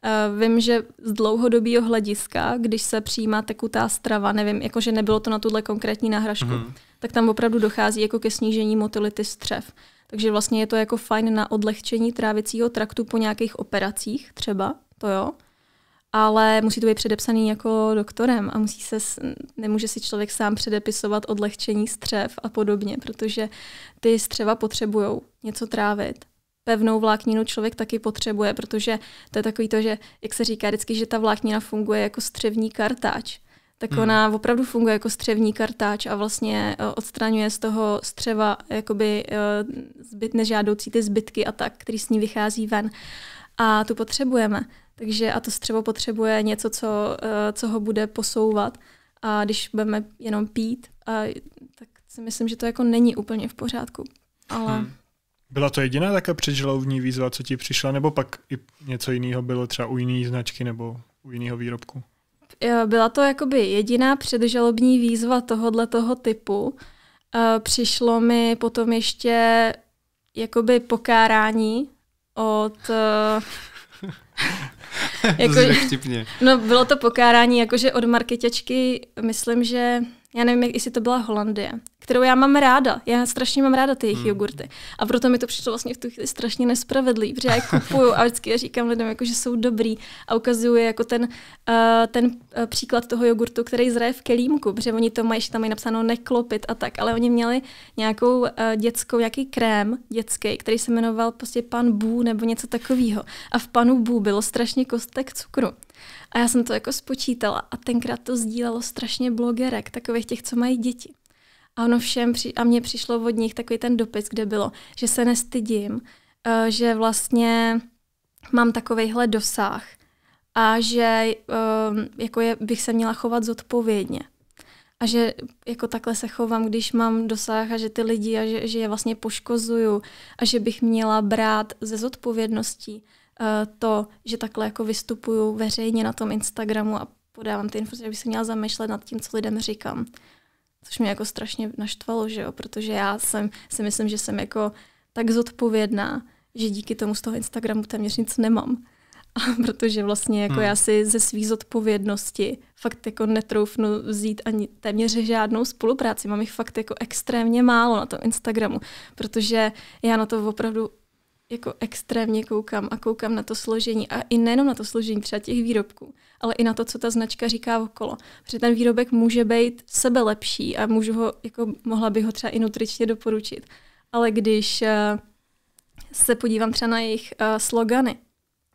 Eh, vím, že z dlouhodobého hlediska, když se přijímá tekutá strava, nevím, jakože nebylo to na tuhle konkrétní náhražku, mm-hmm. tak tam opravdu dochází jako ke snížení motility střev. Takže vlastně je to jako fajn na odlehčení trávicího traktu po nějakých operacích třeba, to jo ale musí to být předepsaný jako doktorem a musí se, nemůže si člověk sám předepisovat odlehčení střev a podobně, protože ty střeva potřebují něco trávit. Pevnou vlákninu člověk taky potřebuje, protože to je takový to, že, jak se říká vždycky, že ta vláknina funguje jako střevní kartáč tak hmm. ona hmm. opravdu funguje jako střevní kartáč a vlastně e, odstraňuje z toho střeva jakoby e, zbyt nežádoucí ty zbytky a tak, který s ní vychází ven. A tu potřebujeme. Takže a to střevo potřebuje něco, co, eh, co ho bude posouvat. A když budeme jenom pít, a, tak si myslím, že to jako není úplně v pořádku. Ale... Hmm. Byla to jediná taková předželovní výzva, co ti přišla, nebo pak i něco jiného bylo třeba u jiné značky nebo u jiného výrobku? Eh, byla to jakoby jediná předželovní výzva tohohle toho typu. Eh, přišlo mi potom ještě jakoby pokárání od... jako, to vtipně. No bylo to pokárání, jakože od marketečky, myslím, že já nevím, jak, jestli to byla Holandie, kterou já mám ráda. Já strašně mám ráda ty jejich hmm. jogurty. A proto mi to přišlo vlastně v tu chvíli strašně nespravedlivý, protože já je kupuju a vždycky já říkám lidem, jako, že jsou dobrý a ukazuje jako ten, uh, ten uh, příklad toho jogurtu, který zraje v kelímku, protože oni to mají, že tam je napsáno neklopit a tak, ale oni měli nějakou uh, dětskou, nějaký krém dětský, který se jmenoval prostě pan Bů nebo něco takového. A v panu Bů bylo strašně kostek cukru. A já jsem to jako spočítala a tenkrát to sdílelo strašně blogerek, takových těch, co mají děti. A ono všem, při, a mně přišlo od nich takový ten dopis, kde bylo, že se nestydím, eh, že vlastně mám takovejhle dosah a že eh, jako je, bych se měla chovat zodpovědně. A že jako takhle se chovám, když mám dosah a že ty lidi a že, že je vlastně poškozuju a že bych měla brát ze zodpovědností Eh, to, že takhle jako vystupuju veřejně na tom Instagramu a podávám ty informace, že bych se měla zamýšlet nad tím, co lidem říkám. Což mě jako strašně naštvalo, že jo, protože já jsem, si myslím, že jsem jako tak zodpovědná, že díky tomu z toho Instagramu téměř nic nemám. A protože vlastně jako hmm. já si ze svých zodpovědnosti fakt jako netroufnu vzít ani téměř žádnou spolupráci. Mám jich fakt jako extrémně málo na tom Instagramu, protože já na to opravdu jako extrémně koukám a koukám na to složení a i nejenom na to složení třeba těch výrobků, ale i na to, co ta značka říká okolo. Protože ten výrobek může být sebe lepší a můžu ho, jako mohla bych ho třeba i nutričně doporučit. Ale když eh, se podívám třeba na jejich eh, slogany,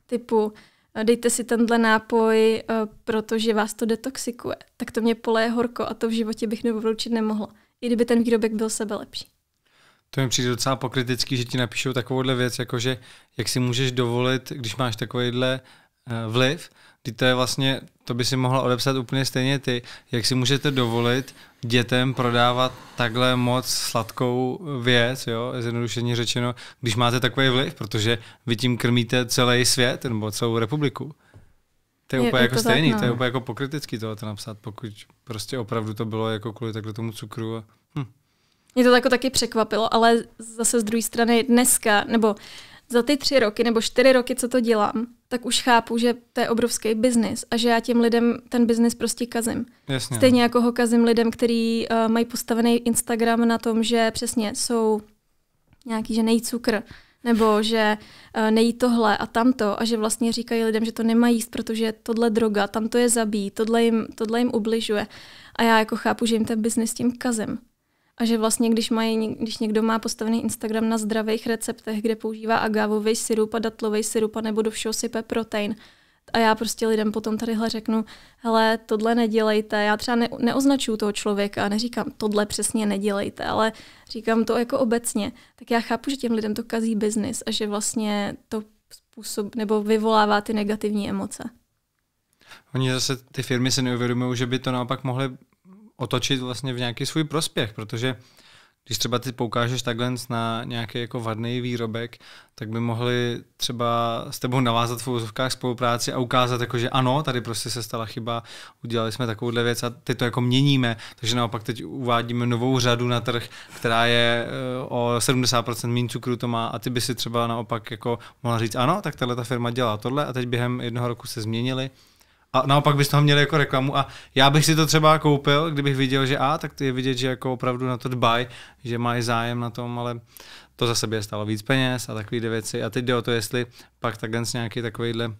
typu eh, dejte si tenhle nápoj, protože vás to detoxikuje, tak to mě poleje horko a to v životě bych doporučit nemohla, i kdyby ten výrobek byl sebe lepší. To mi přijde docela pokritický, že ti napíšou takovouhle věc, jakože jak si můžeš dovolit, když máš takovýhle eh, vliv, ty to je vlastně, to by si mohla odepsat úplně stejně ty, jak si můžete dovolit dětem prodávat takhle moc sladkou věc, jo, zjednodušeně řečeno, když máte takový vliv, protože vy tím krmíte celý svět nebo celou republiku. To je, je úplně je jako to stejný, tak, no. to je no. úplně jako pokritický tohle to napsat, pokud prostě opravdu to bylo jako kvůli takhle tomu cukru. A, hm. Mě to jako taky překvapilo, ale zase z druhé strany dneska, nebo za ty tři roky nebo čtyři roky, co to dělám, tak už chápu, že to je obrovský biznis a že já těm lidem ten biznis prostě kazím. Jasně. Stejně no. jako ho kazím lidem, kteří uh, eh, mají postavený Instagram na tom, že přesně jsou nějaký, že nejí cukr, nebo že uh, nejí tohle a tamto a že vlastně říkají lidem, že to nemají jíst, protože tohle droga, tam to je zabíjí, tohle jim, tohle jim ubližuje. A já jako chápu, že jim ten biznis tím kazím. A že vlastně, když, mají, když někdo má postavený Instagram na zdravých receptech, kde používá agávový syrup a datlový syrup a nebo do všeho sype protein, a já prostě lidem potom tadyhle řeknu, hele, tohle nedělejte. Já třeba ne, neoznačuju toho člověka a neříkám, tohle přesně nedělejte, ale říkám to jako obecně. Tak já chápu, že těm lidem to kazí biznis a že vlastně to způsob nebo vyvolává ty negativní emoce. Oni zase, ty firmy si neuvědomují, že by to naopak mohly otočit vlastně v nějaký svůj prospěch, protože když třeba ty poukážeš takhle na nějaký jako vadný výrobek, tak by mohli třeba s tebou navázat v úzovkách spolupráci a ukázat, jako, že ano, tady prostě se stala chyba, udělali jsme takovouhle věc a teď to jako měníme, takže naopak teď uvádíme novou řadu na trh, která je eh, o 70% méně cukru to má a ty by si třeba naopak jako mohla říct ano, tak tahle ta firma dělá tohle a teď během jednoho roku se změnili a naopak bys toho měl jako reklamu a já bych si to třeba koupil, kdybych viděl, že a, tak ty je vidět, že jako opravdu na to dbaj, že mají zájem na tom, ale to za sebe stalo víc peněz a takovýhle věci. A teď jde o to, jestli pak takhle nějaký takovýhle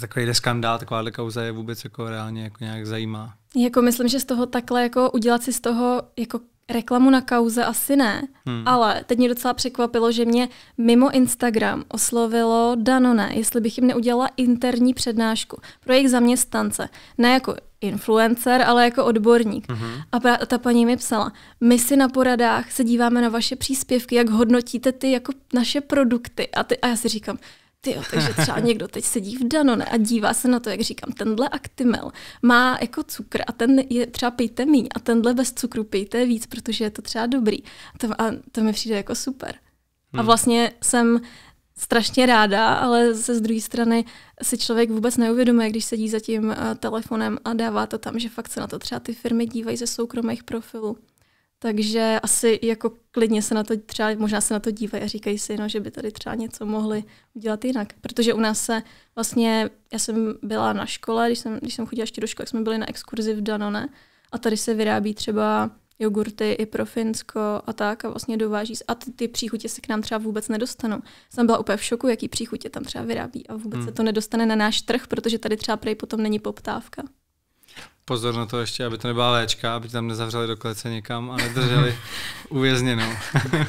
takovýhle skandál, takováhle kauza je vůbec jako reálně jako nějak zajímá. Jako myslím, že z toho takhle jako udělat si z toho jako Reklamu na kauze asi ne, hmm. ale teď mě docela překvapilo, že mě mimo Instagram oslovilo Danone, jestli bych jim neudělala interní přednášku pro jejich zaměstnance. Ne jako influencer, ale jako odborník. hmm A ta paní mi psala, my si na poradách se díváme na vaše příspěvky, jak hodnotíte ty jako naše produkty. A, ty, a já si říkám, jo, takže třeba někdo teď sedí v Danone a dívá se na to, jak říkám, tenhle Actimel má jako cukr a ten je třeba pijte míň a tenhle bez cukru pijte víc, protože je to třeba dobrý. A to, a to mi přijde jako super. Hmm. A vlastně jsem strašně ráda, ale ze z druhé strany si člověk vůbec neuvědomuje, když sedí za tím eh, telefonem a dává to tam, že fakt se na to třeba ty firmy dívají ze soukromých profilů. Takže asi jako klidně se na to třeba, možná se na to dívají a říkají si, no, že by tady třeba něco mohli udělat jinak. Protože u nás se vlastně, já jsem byla na škole, když jsem, když jsem chodila ještě do školy, jsme byli na exkurzi v Danone a tady se vyrábí třeba jogurty i pro Finsko a tak a vlastně dováží. A ty, ty příchutě se k nám třeba vůbec nedostanou. Jsem byla úplně v šoku, jaký příchutě tam třeba vyrábí a vůbec hmm. se to nedostane na náš trh, protože tady třeba prej potom není poptávka. Pozor na to ještě, aby to nebyla léčka, aby tam nezavřeli do klece někam a nedrželi uvězněnou.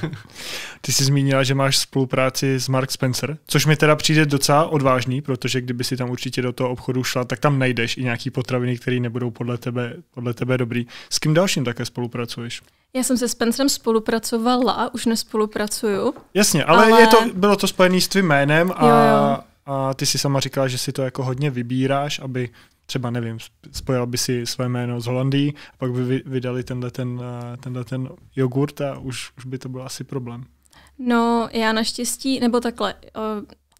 Ty jsi zmínila, že máš spolupráci s Mark Spencer, což mi teda přijde docela odvážný, protože kdyby si tam určitě do toho obchodu šla, tak tam najdeš i nějaký potraviny, které nebudou podle tebe, podle tebe dobrý. S kým dalším také spolupracuješ? Já jsem se Spencerem spolupracovala, už nespolupracuju. Jasně, ale, ale... Je to, bylo to spojené s tvým jménem a, jo, jo. A ty si sama říkala, že si to jako hodně vybíráš, aby třeba, nevím, spojil by si své jméno Holandii, a pak by vydali tenhle ten, eh, tenhle ten jogurt a už, už by to byl asi problém. No, já naštěstí, nebo takhle, eh,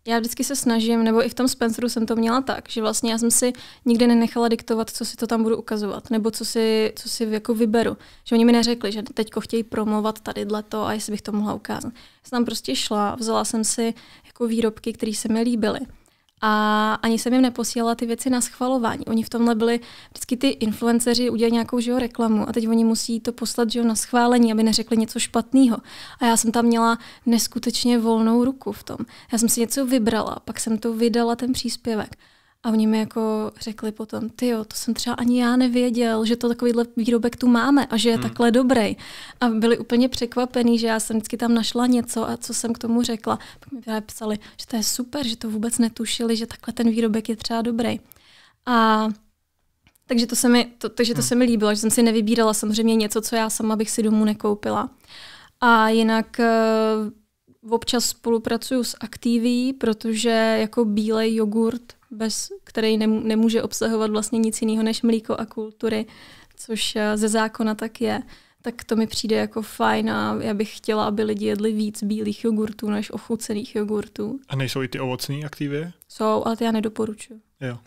já vždycky se snažím, nebo i v tom Spenceru jsem to měla tak, že vlastně já jsem si nikdy nenechala diktovat, co si to tam budu ukazovat, nebo co si, co si jako vyberu. Že oni mi neřekli, že teď chtějí promovat tady to a jestli bych to mohla ukázat. Já jsem tam prostě šla, vzala jsem si jako výrobky, které se mi líbily a ani jsem jim neposílala ty věci na schvalování. Oni v tomhle byli, vždycky ty influenceři udělají nějakou živou reklamu a teď oni musí to poslat že na schválení, aby neřekli něco špatného. A já jsem tam měla neskutečně volnou ruku v tom. Já jsem si něco vybrala, pak jsem to vydala ten příspěvek. A oni mi jako řekli potom, ty jo, to jsem třeba ani já nevěděl, že to takovýhle výrobek tu máme a že je hmm. takhle dobrý. A byli úplně překvapený, že já jsem vždycky tam našla něco a co jsem k tomu řekla. Pak mi právě psali, že to je super, že to vůbec netušili, že takhle ten výrobek je třeba dobrý. A takže to se mi, to, takže to hmm. se mi líbilo, že jsem si nevybírala samozřejmě něco, co já sama bych si domů nekoupila. A jinak eh, občas spolupracuju s Aktiví, protože jako bílej jogurt, bez který nemůže obsahovat vlastně nic jiného než mlíko a kultury, což eh, ze zákona tak je, tak to mi přijde jako fajn a já bych chtěla, aby lidi jedli víc bílých jogurtů než ochucených jogurtů. A nejsou i ty ovocní aktivy? Jsou, ale ty já nedoporučuju. Jo.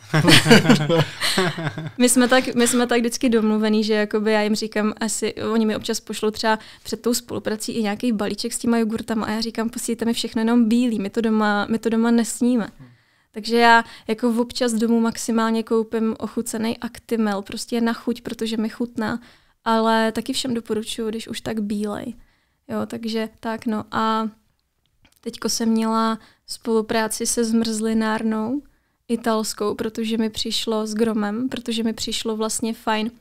my, jsme tak, my jsme tak vždycky domluvený, že jakoby já jim říkám, asi oni mi občas pošlou třeba před tou spoluprací i nějaký balíček s těma jogurtama a já říkám, posílejte mi všechno jenom bílý, my to doma, my to doma nesníme. Hmm. Takže já jako občas domů maximálně koupím ochucený aktimel, prostě je na chuť, protože mi chutná ale taky všem doporučuji, když už tak bílej. Jo, takže tak no a teďko jsem měla spolupráci se zmrzlinárnou italskou, protože mi přišlo s gromem, protože mi přišlo vlastně fajn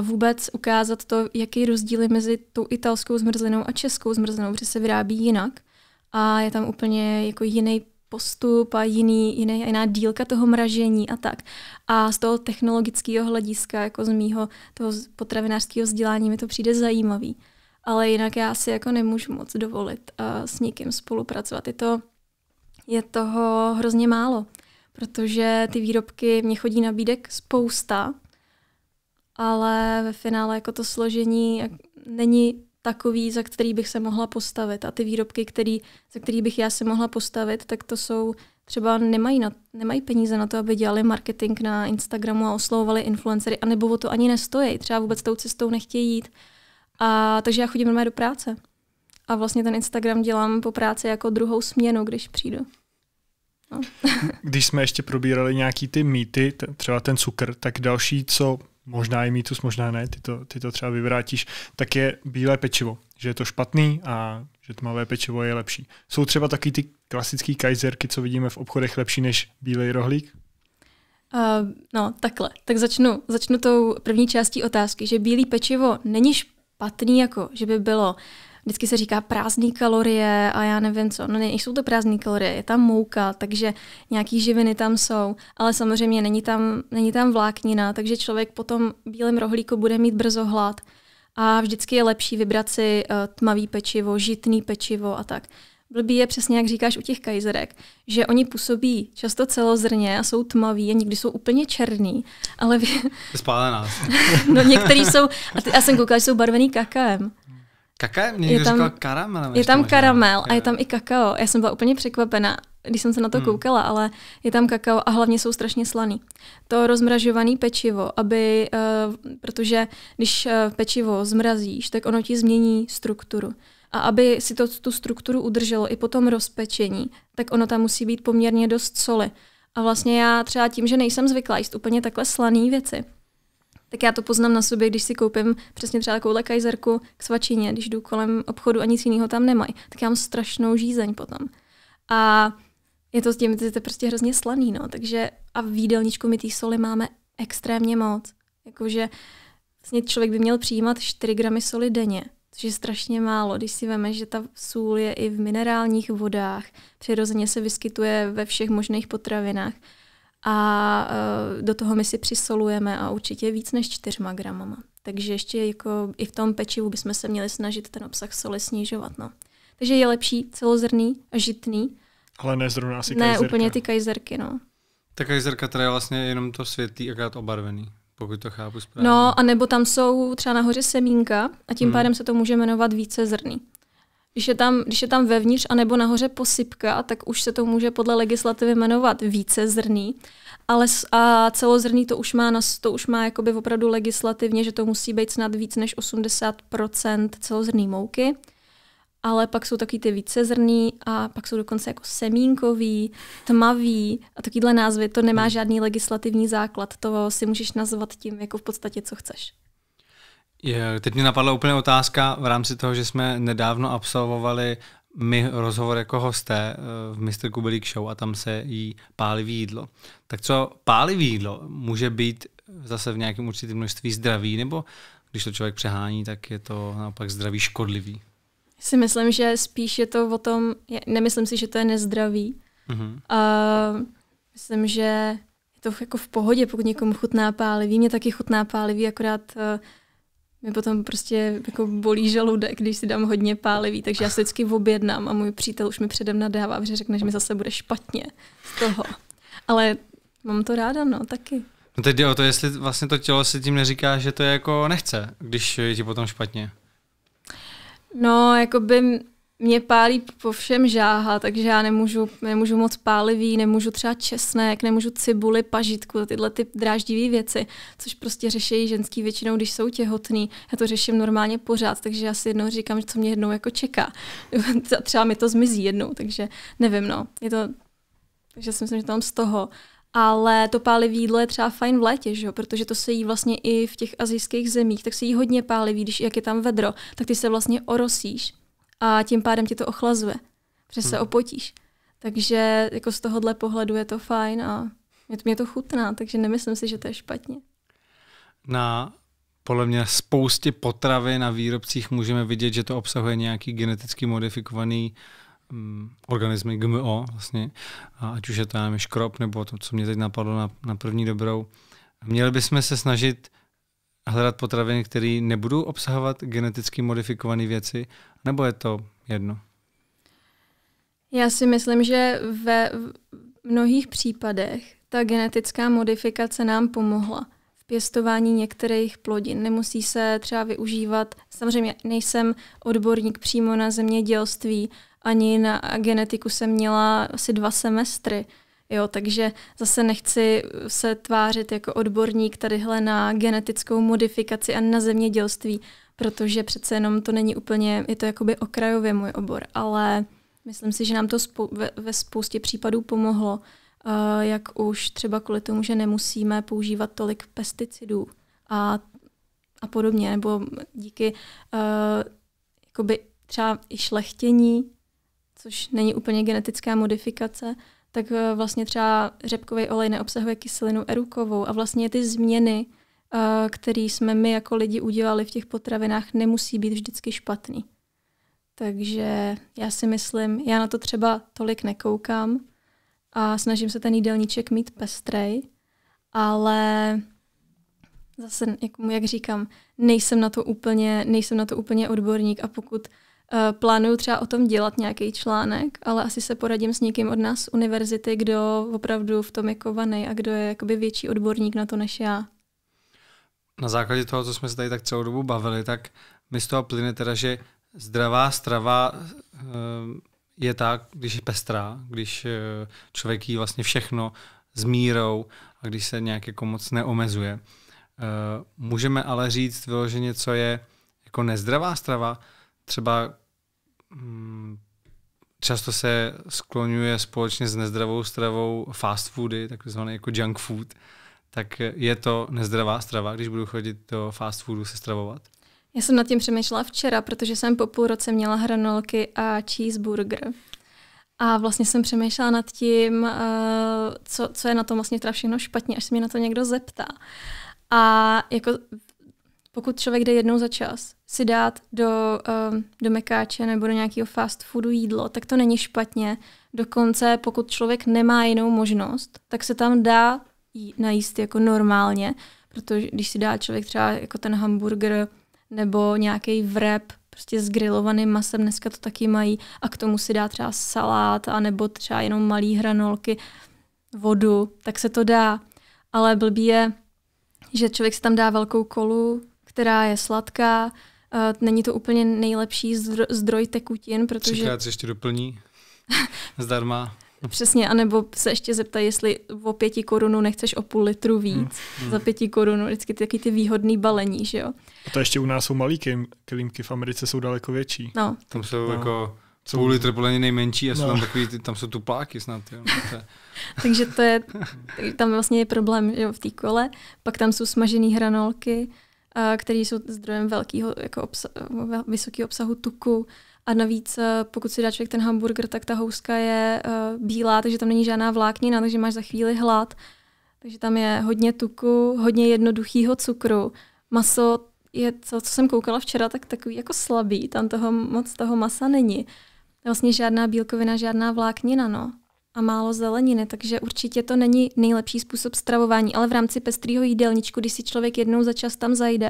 vůbec ukázat to, jaký rozdíl je mezi tou italskou zmrzlinou a českou zmrzlinou, protože se vyrábí jinak a je tam úplně jako jiný postup a jiný, jiný, jiná dílka toho mražení a tak. A z toho technologického hlediska, jako z mýho toho potravinářského vzdělání, mi to přijde zajímavý. Ale jinak já si jako nemůžu moc dovolit uh, s nikým spolupracovat. Je, to, je toho hrozně málo, protože ty výrobky, mě chodí nabídek spousta, ale ve finále jako to složení není takový, za který bych se mohla postavit. A ty výrobky, který, za který bych já se mohla postavit, tak to jsou třeba nemají, na, nemají peníze na to, aby dělali marketing na Instagramu a oslovovali influencery, anebo o to ani nestojí, třeba vůbec tou cestou nechtějí jít. A, takže já chodím normálně do práce. A vlastně ten Instagram dělám po práci jako druhou směnu, když přijdu. No. když jsme ještě probírali nějaký ty mýty, třeba ten cukr, tak další, co možná i mýtus, možná ne, ty to, ty to třeba vyvrátíš, tak je bílé pečivo, že je to špatný a že tmavé pečivo je lepší. Jsou třeba taky ty klasické kajzerky, co vidíme v obchodech, lepší než bílej rohlík? Uh, no, takhle. Tak začnu, začnu tou první částí otázky, že bílý pečivo není špatný, jako že by bylo uh, vždycky se říká prázdné kalorie a já nevím co. No nejsou to prázdné kalorie, je tam mouka, takže nějaký živiny tam jsou, ale samozřejmě není tam, není tam vláknina, takže člověk po tom bílém rohlíku bude mít brzo hlad. A vždycky je lepší vybrat si eh, tmavý pečivo, žitný pečivo a tak. Blbý je přesně, jak říkáš u těch kajzerek, že oni působí často celozrně a jsou tmaví a někdy jsou úplně černý, ale... Vě... Spálená. no některý jsou, a, ty, já jsem koukala, že jsou barvený kakaem. Také? Mě je tam, říkal karamel. Je tam karamel a je tam i kakao. Já jsem byla úplně překvapena, když jsem se na to hmm. koukala, ale je tam kakao a hlavně jsou strašně slaný. To rozmražované pečivo, aby, uh, protože když uh, pečivo zmrazíš, tak ono ti změní strukturu. A aby si to, tu strukturu udrželo i po tom rozpečení, tak ono tam musí být poměrně dost soli. A vlastně já třeba tím, že nejsem zvyklá jíst úplně takhle slané věci, tak já to poznám na sobě, když si koupím přesně třeba takovou kajzerku k svačině, když jdu kolem obchodu a nic jiného tam nemají, tak já mám strašnou žízeň potom. A je to s tím, že to je prostě hrozně slaný, no, takže a v jídelníčku my té soli máme extrémně moc. Jakože vlastně člověk by měl přijímat 4 gramy soli denně, což je strašně málo, když si veme, že ta sůl je i v minerálních vodách, přirozeně se vyskytuje ve všech možných potravinách a e, do toho my si přisolujeme a určitě víc než čtyřma gramama. Takže ještě jako i v tom pečivu bychom se měli snažit ten obsah soli snižovat. No. Takže je lepší celozrný a žitný. Ale ne zrovna asi Ne, kajzerka. úplně ty kajzerky, no. Ta kajzerka teda je vlastně jenom to světlý, akorát obarvený, pokud to chápu správně. No, a nebo tam jsou třeba nahoře semínka a tím hmm. pádem se to může jmenovat více zrný. Když je, tam, když je tam vevnitř anebo nahoře posypka, tak už se to může podle legislativy jmenovat více zrný, ale a celozrný to už má, na, to už má jakoby opravdu legislativně, že to musí být snad víc než 80% celozrný mouky ale pak jsou taky ty zrný a pak jsou dokonce jako semínkový, tmavý a takovýhle názvy, to nemá hmm. žádný legislativní základ, to si můžeš nazvat tím jako v podstatě, co chceš. Je, teď mě napadla úplně otázka v rámci toho, že jsme nedávno absolvovali my rozhovor jako hosté eh, v Mr. Kubelík Show a tam se jí pálivý jídlo. Tak co pálivý jídlo může být zase v nějakém určitém množství zdravý, nebo když to člověk přehání, tak je to naopak zdravý škodlivý? Si myslím, že spíš je to o tom, nemyslím si, že to je nezdravý. Mm-hmm. Uh, myslím, že je to jako v pohodě, pokud někomu chutná pálivý. Mě taky chutná pálivý, akorát uh, mě potom prostě jako bolí žaludek, když si dám hodně pálivý, takže já se vždycky objednám a můj přítel už mi předem nadává, že řekne, že mi zase bude špatně z toho. Ale mám to ráda, no, taky. No teď jde o to, jestli vlastně to tělo si tím neříká, že to je jako nechce, když je ti potom špatně. No, jako by mě pálí po všem žáha, takže já nemůžu, nemůžu moc pálivý, nemůžu třeba česnek, nemůžu cibuli, pažitku, tyhle ty dráždivé věci, což prostě řeší ženský většinou, když jsou těhotný. Já to řeším normálně pořád, takže já si jednou říkám, co mě jednou jako čeká. třeba mi to zmizí jednou, takže nevím, no. Je to, takže si myslím, že tam z toho. Ale to pálivý jídlo je třeba fajn v létě, že jo? protože to se jí vlastně i v těch azijských zemích, tak se jí hodně pálivý, když jak je tam vedro, tak ty se vlastně orosíš a tím pádem tě to ochlazuje, protože hmm. se opotíš. Takže jako z tohohle pohledu je to fajn a mě to, mě to chutná, takže nemyslím si, že to je špatně. Na podle mě spoustě potravy na výrobcích můžeme vidět, že to obsahuje nějaký geneticky modifikovaný um, organismy GMO vlastně, a ať už je to nevím, škrob nebo to, co mě teď napadlo na, na první dobrou. Měli bychom se snažit hledat potraviny, které nebudou obsahovat geneticky modifikované věci nebo je to jedno? Já si myslím, že ve mnohých případech ta genetická modifikace nám pomohla v pěstování některých plodin. Nemusí se třeba využívat, samozřejmě nejsem odborník přímo na zemědělství, ani na genetiku jsem měla asi dva semestry, Jo, takže zase nechci se tvářit jako odborník tadyhle na genetickou modifikaci a na zemědělství, protože přece jenom to není úplně, je to jakoby okrajově můj obor, ale myslím si, že nám to spou- ve, ve spoustě případů pomohlo, uh, jak už třeba kvůli tomu, že nemusíme používat tolik pesticidů a, a podobně, nebo díky uh, jakoby třeba i šlechtění, což není úplně genetická modifikace, tak eh, vlastně třeba řepkový olej neobsahuje kyselinu erukovou a vlastně ty změny, Eh, který jsme my jako lidi udělali v těch potravinách, nemusí být vždycky špatný. Takže já si myslím, já na to třeba tolik nekoukám a snažím se ten jídelníček mít pestrej, ale zase, jak, jak říkám, nejsem na to úplně, nejsem na to úplně odborník a pokud uh, plánuju třeba o tom dělat nějaký článek, ale asi se poradím s někým od nás z univerzity, kdo opravdu v tom je kovaný a kdo je jakoby větší odborník na to než já na základě toho, co jsme se tady tak celou dobu bavili, tak mi z toho plyne teda, že zdravá strava eh, je tak, když je pestrá, když eh, člověk jí vlastně všechno s mírou a když se nějak jako moc neomezuje. Eh, můžeme ale říct vyloženě, co je jako nezdravá strava. Třeba mm, často se skloňuje společně s nezdravou stravou fast foody, takzvané jako junk food. Uh, tak je to nezdravá strava, když budu chodit do fast foodu se stravovat? Já jsem nad tím přemýšlela včera, protože jsem po půl roce měla hranolky a cheeseburger. A vlastně jsem přemýšlela nad tím, eh, co, co je na tom vlastně všechno špatně, až se mě na to někdo zeptá. A jako pokud člověk jde jednou za čas si dát do, eh, do mekáče nebo do nějakého fast foodu jídlo, tak to není špatně. Dokonce pokud člověk nemá jinou možnost, tak se tam dá najíst jako normálně, protože když si dá člověk třeba jako ten hamburger nebo nějaký vrep prostě s grilovaným masem, dneska to taky mají, a k tomu si dá třeba salát, a nebo třeba jenom malý hranolky, vodu, tak se to dá. Ale blbý je, že člověk si tam dá velkou kolu, která je sladká, není to úplně nejlepší zdroj tekutin, protože... Třikrát ještě doplní zdarma. Přesně, anebo se ještě zeptají, jestli o pěti korunu nechceš o půl litru víc. Hmm. hmm. Za pěti korunu, vždycky taky ty výhodný balení, že jo. A to ještě u nás jsou malý kelímky, v Americe jsou daleko větší. No. Tam jsou no. jako jsou půl litr balení nejmenší a jsou no. tam takový, tam jsou tu pláky snad. Jo. To je... Takže to je, tam vlastně je problém jo, v té kole. Pak tam jsou smažené hranolky, které jsou zdrojem velkého, jako obsa- vysokého obsahu tuku a navíc, eh, pokud si dá člověk ten hamburger, tak ta houska je uh, bílá, takže tam není žádná vláknina, takže máš za chvíli hlad. Takže tam je hodně tuku, hodně jednoduchého cukru. Maso je, co, co jsem koukala včera, tak takový jako slabý, tam toho moc toho masa není. Vlastně žádná bílkovina, žádná vláknina, no. A málo zeleniny, takže určitě to není nejlepší způsob stravování, ale v rámci pestrýho jídelníčku, když si člověk jednou za čas tam zajde,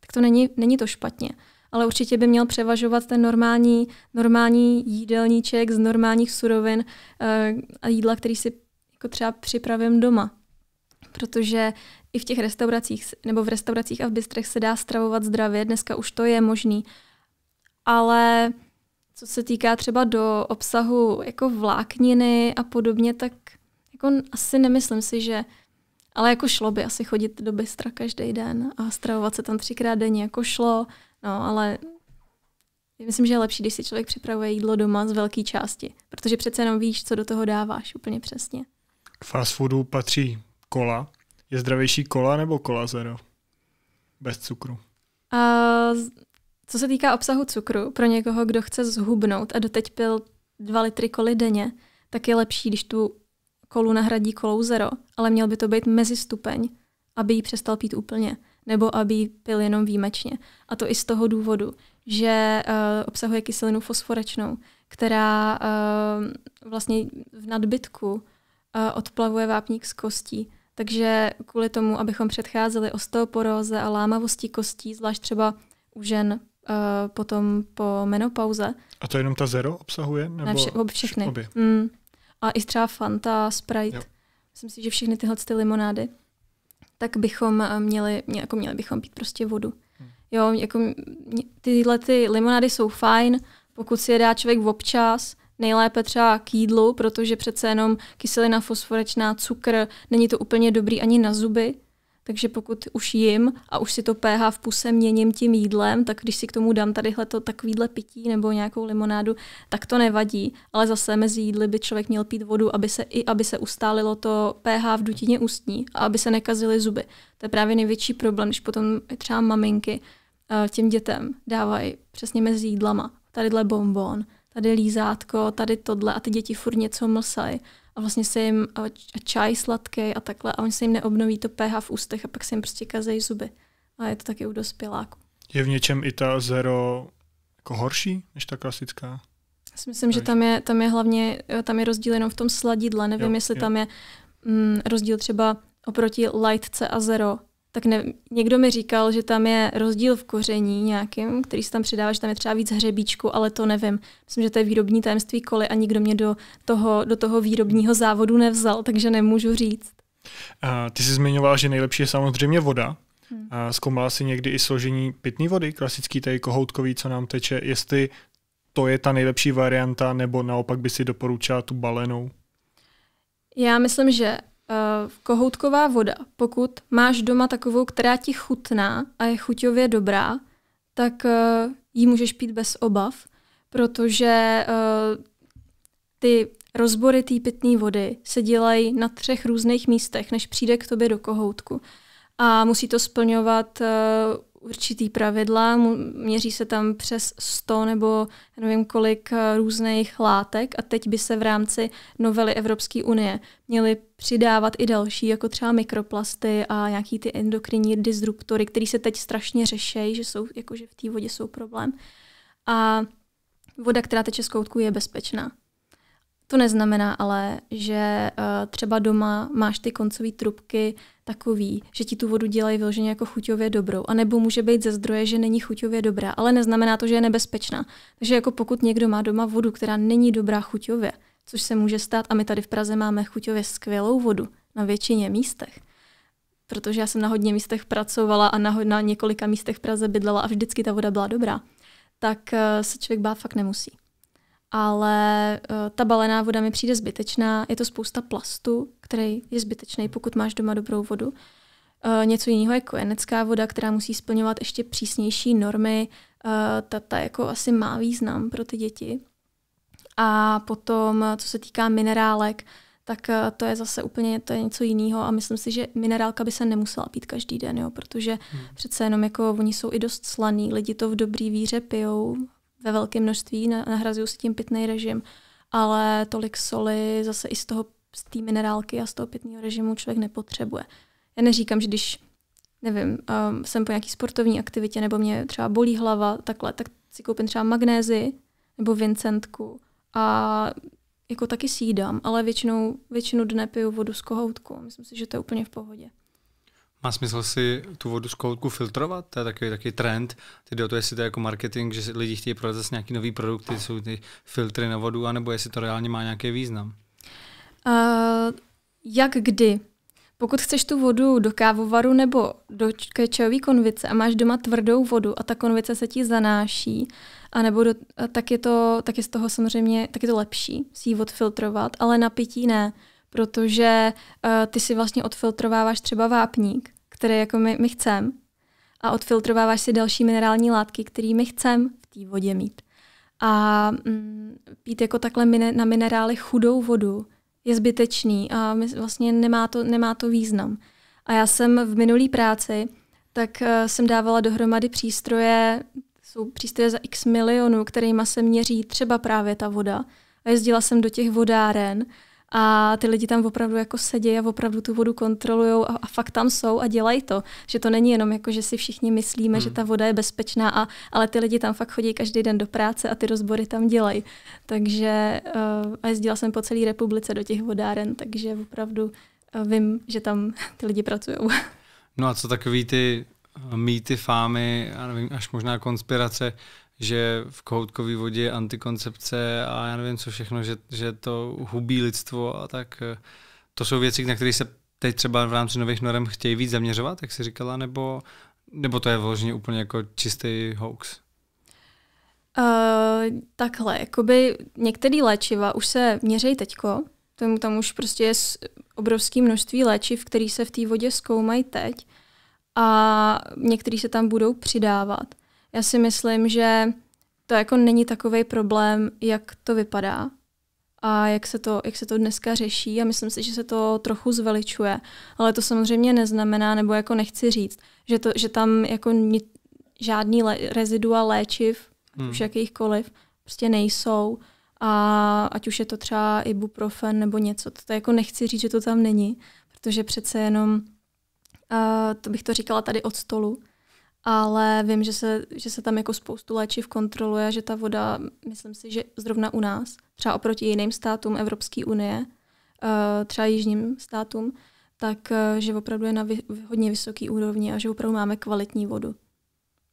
tak to není, není to špatně ale určitě by měl převažovat ten normální, normální jídelníček z normálních surovin eh, a jídla, který si jako třeba připravím doma. Protože i v těch restauracích, nebo v restauracích a v bystrech se dá stravovat zdravě, dneska už to je možný. Ale co se týká třeba do obsahu jako vlákniny a podobně, tak jako asi nemyslím si, že ale jako šlo by asi chodit do Bystra každý den a stravovat se tam třikrát denně, jako šlo, no ale myslím, že je lepší, když si člověk připravuje jídlo doma z velké části, protože přece jenom víš, co do toho dáváš úplně přesně. K fast foodu patří kola. Je zdravější kola nebo kola zero? Bez cukru. A co se týká obsahu cukru, pro někoho, kdo chce zhubnout a doteď pil dva litry koly denně, tak je lepší, když tu kolu nahradí kolou zero, ale měl by to být mezistupeň, aby ji přestal pít úplně, nebo aby ji pil jenom výjimečně. A to i z toho důvodu, že uh, obsahuje kyselinu fosforečnou, která uh, vlastně v nadbytku uh, odplavuje vápník z kostí. Takže kvůli tomu, abychom předcházeli osteoporóze a lámavosti kostí, zvlášť třeba u žen potom po menopauze. A to jenom ta zero obsahuje? Nebo ne, vše, ob, všechny. Obě. Mm, a i třeba Fanta, Sprite, jo. myslím si, že všechny tyhle ty limonády, tak bychom eh, měli, jako měli bychom pít prostě vodu. Hmm. Jo, jako tyhle ty limonády jsou fajn, pokud si je dá člověk občas, nejlépe třeba k jídlu, protože přece jenom kyselina fosforečná, cukr, není to úplně dobrý ani na zuby, takže pokud už jim a už si to pH v puse měním tím jídlem, tak když si k tomu dám tadyhle to takovýhle pití nebo nějakou limonádu, tak to nevadí. Ale zase mezi jídly by člověk měl pít vodu, aby se i aby se ustálilo to pH v dutině ústní a aby se nekazily zuby. To je právě největší problém, když potom třeba maminky eh, těm dětem dávají přesně mezi jídlama. Tadyhle bonbon, tady lízátko, tady tohle a ty děti furt něco mlsají a vlastně se jim čaj sladký a takhle a oni se jim neobnoví to pH v ústech a pak se jim prostě kazejí zuby. A je to taky u dospěláků. Je v něčem i ta zero jako horší než ta klasická? Já si myslím, že tam je, tam je hlavně tam je rozdíl jenom v tom sladidle. Nevím, jo, jestli jo. tam je mm, rozdíl třeba oproti lightce a zero, tak ne, někdo mi říkal, že tam je rozdíl v koření nějakým, který se tam přidává, že tam je třeba víc hřebíčku, ale to nevím. Myslím, že to je výrobní tajemství koli a nikdo mě do toho, do toho výrobního závodu nevzal, takže nemůžu říct. A ty jsi zmiňovala, že nejlepší je samozřejmě voda. Hmm. A zkoumala jsi někdy i složení pitné vody, klasický tady kohoutkový, co nám teče, jestli to je ta nejlepší varianta, nebo naopak by si doporučila tu balenou? Já myslím, že Eh, kohoutková voda, pokud máš doma takovou, která ti chutná a je chuťově dobrá, tak eh, ji můžeš pít bez obav, protože eh, ty rozbory té pitné vody se dělají na třech různých místech, než přijde k tobě do kohoutku. A musí to splňovat určitý pravidla, měří se tam přes 100 nebo nevím kolik eh, různých látek a teď by se v rámci novely Evropské unie měly přidávat i další, jako třeba mikroplasty a nějaký ty endokrinní disruptory, které se teď strašně řeší, že jsou, jakože v té vodě jsou problém. A voda, která teče z koutku, je bezpečná. To neznamená ale, že uh, třeba doma máš ty koncové trubky takový, že ti tu vodu dělají vyloženě jako chuťově dobrou. A nebo může být ze zdroje, že není chuťově dobrá, ale neznamená to, že je nebezpečná. Takže jako pokud někdo má doma vodu, která není dobrá chuťově, což se může stát, a my tady v Praze máme chuťově skvělou vodu na většině místech, protože já jsem na hodně místech pracovala a na, na několika místech v Praze bydlela a vždycky ta voda byla dobrá, tak uh, se člověk bát fakt nemusí ale uh, ta balená voda mi přijde zbytečná. Je to spousta plastu, který je zbytečný, pokud máš doma dobrou vodu. Uh, něco jiného je kojenecká voda, která musí splňovat ještě přísnější normy. Uh, ta, ta jako asi má význam pro ty děti. A potom, co se týká minerálek, tak to je zase úplně to je něco jiného a myslím si, že minerálka by se nemusela pít každý den, jo, protože hmm. přece jenom jako oni jsou i dost slaný, lidi to v dobrý víře pijou, ve velkém množství, nahrazují si tím pitný režim, ale tolik soli zase i z toho z té minerálky a z toho pitného režimu člověk nepotřebuje. Já neříkám, že když nevím, um, jsem po nějaký sportovní aktivitě nebo mě třeba bolí hlava, takhle, tak si koupím třeba magnézi nebo vincentku a jako taky sídám, ale většinou, většinu dne piju vodu z kohoutku. Myslím si, že to je úplně v pohodě. Má smysl si tu vodu z koutku filtrovat? To je takový, takový trend. Ty jde o to, jestli to je jako marketing, že lidi chtějí prodat zase nějaký nový produkt, ty jsou ty filtry na vodu, anebo jestli to reálně má nějaký význam. Uh, jak kdy? Pokud chceš tu vodu do kávovaru nebo do čajové konvice a máš doma tvrdou vodu a ta konvice se ti zanáší, anebo do, a eh, tak, je to, tak je z toho samozřejmě tak je to lepší si ji odfiltrovat, ale na pití ne, protože uh, ty si vlastně odfiltrováváš třeba vápník který jako my, my chceme a odfiltrováváš si další minerální látky, které my chceme v té vodě mít. A mm, pít jako takhle mine, na minerály chudou vodu je zbytečný a my, vlastně nemá to, nemá to význam. A já jsem v minulý práci, tak uh, jsem dávala dohromady přístroje, jsou přístroje za x milionů, kterými se měří třeba právě ta voda. A jezdila jsem do těch vodáren a ty lidi tam opravdu jako sedí a opravdu tu vodu kontrolují a, a fakt tam jsou a dělají to. Že to není jenom jako, že si všichni myslíme, hmm. že ta voda je bezpečná, a, ale ty lidi tam fakt chodí každý den do práce a ty rozbory tam dělají. Takže uh, a jezdila jsem po celé republice do těch vodáren, takže opravdu uh, vím, že tam ty lidi pracují. No a co takový ty mýty, fámy, já nevím, až možná konspirace, že v kohoutkový vodě je antikoncepce a já nevím co všechno, že, že to hubí lidstvo a tak. Eh, to jsou věci, na které se teď třeba v rámci nových norm chtějí víc zaměřovat, jak jsi říkala, nebo, nebo to je vložně úplně jako čistý hoax? Uh, takhle, jakoby některé léčiva už se měří teďko, tomu tam už prostě je obrovské množství léčiv, které se v té vodě zkoumají teď a některé se tam budou přidávat. Já si myslím, že to jako není takový problém, jak to vypadá a jak se, to, jak se to dneska řeší a myslím si, že se to trochu zveličuje, ale to samozřejmě neznamená, nebo jako nechci říct, že, to, že tam jako ni, žádný le, rezidua léčiv, hmm. už jakýchkoliv, prostě nejsou a ať už je to třeba ibuprofen nebo něco, to, to jako nechci říct, že to tam není, protože přece jenom, uh, to bych to říkala tady od stolu, ale vím, že se, že se tam jako spoustu léčiv kontroluje, že ta voda, myslím si, že zrovna u nás, třeba oproti jiným státům Evropské unie, eh, třeba jižním státům, tak eh, že opravdu je na vy, hodně vysoký úrovni a že opravdu máme kvalitní vodu.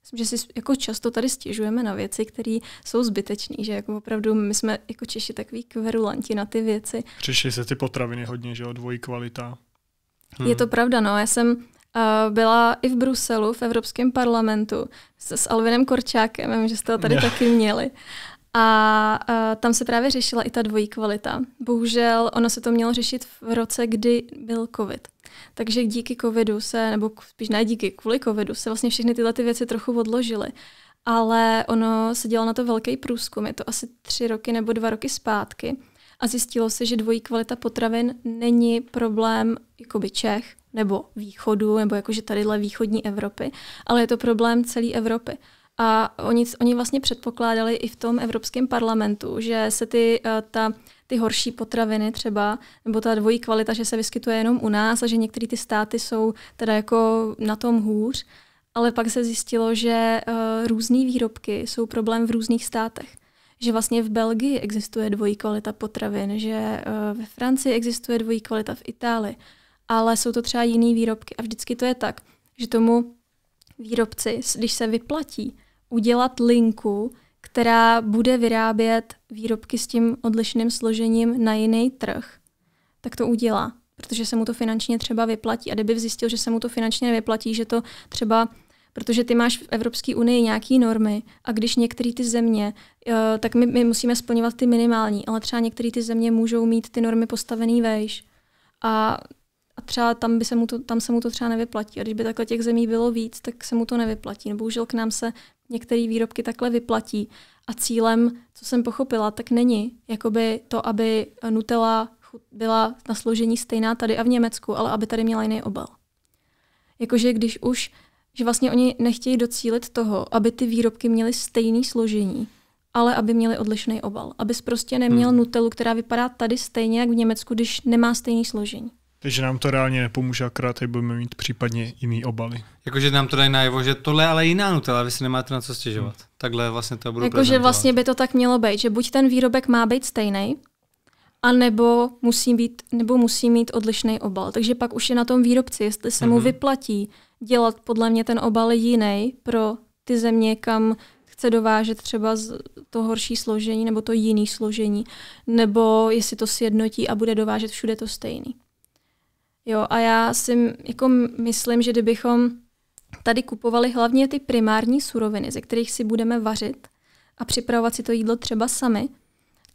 Myslím, že si jako často tady stěžujeme na věci, které jsou zbytečné, že jako opravdu my jsme jako Češi takový kverulanti na ty věci. Češi se ty potraviny hodně, že jo, dvojí kvalita. Hmm. Je to hmm. pravda, no. Já jsem byla i v Bruselu, v Evropském parlamentu, s, s Alvinem Korčákem, vím, že jste ho tady yeah. taky měli. A, a tam se právě řešila i ta dvojí kvalita. Bohužel ono se to mělo řešit v roce, kdy byl covid. Takže díky covidu se, nebo spíš ne díky, kvůli covidu se vlastně všechny tyhle ty věci trochu odložily. Ale ono se dělalo na to velký průzkum, je to asi tři roky nebo dva roky zpátky. A zjistilo se, že dvojí kvalita potravin není problém jakoby Čech, nebo východu, nebo jakože tadyhle východní Evropy, ale je to problém celé Evropy. A oni, oni vlastně předpokládali i v tom Evropském parlamentu, že se ty, eh, ta, ty horší potraviny třeba, nebo ta dvojí kvalita, že se vyskytuje jenom u nás a že některé ty státy jsou teda jako na tom hůř. Ale pak se zjistilo, že uh, různé výrobky jsou problém v různých státech že vlastně v Belgii existuje dvojí kvalita potravin, že eh, ve Francii existuje dvojí kvalita v Itálii ale jsou to třeba jiný výrobky a vždycky to je tak, že tomu výrobci, když se vyplatí udělat linku, která bude vyrábět výrobky s tím odlišným složením na jiný trh, tak to udělá, protože se mu to finančně třeba vyplatí. A kdyby zjistil, že se mu to finančně nevyplatí, že to třeba protože ty máš v Evropské unii nějaké normy a když některé ty země, eh, tak my, my musíme splňovat ty minimální, ale třeba některé ty země můžou mít ty normy postavený vejš. A a třeba tam, by se mu to, tam se mu to třeba nevyplatí. A když by takhle těch zemí bylo víc, tak se mu to nevyplatí. No bohužel k nám se některé výrobky takhle vyplatí. A cílem, co jsem pochopila, tak není jakoby to, aby Nutella byla na složení stejná tady a v Německu, ale aby tady měla jiný obal. Jakože když už, že vlastně oni nechtějí docílit toho, aby ty výrobky měly stejné složení, ale aby měly odlišný obal. Aby prostě neměl hmm. Nutellu, která vypadá tady stejně jak v Německu, když nemá stejný složení. Takže nám to reálně nepomůže, akorát tady budeme mít případně jiný obaly. Jakože nám to dají najevo, že tohle je ale jiná Nutella, vy si nemáte na co stěžovat. Hmm. Takhle vlastně to budu Jakože vlastně by to tak mělo být, že buď ten výrobek má být stejný, a nebo musí, být, nebo musí mít odlišný obal. Takže pak už je na tom výrobci, jestli se mm-hmm. mu mhm. vyplatí dělat podle mě ten obal jiný pro ty země, kam chce dovážet třeba to horší složení nebo to jiný složení, nebo jestli to sjednotí a bude dovážet všude to stejný. Jo, a já si jako myslím, že kdybychom tady kupovali hlavně ty primární suroviny, ze kterých si budeme vařit a připravovat si to jídlo třeba sami,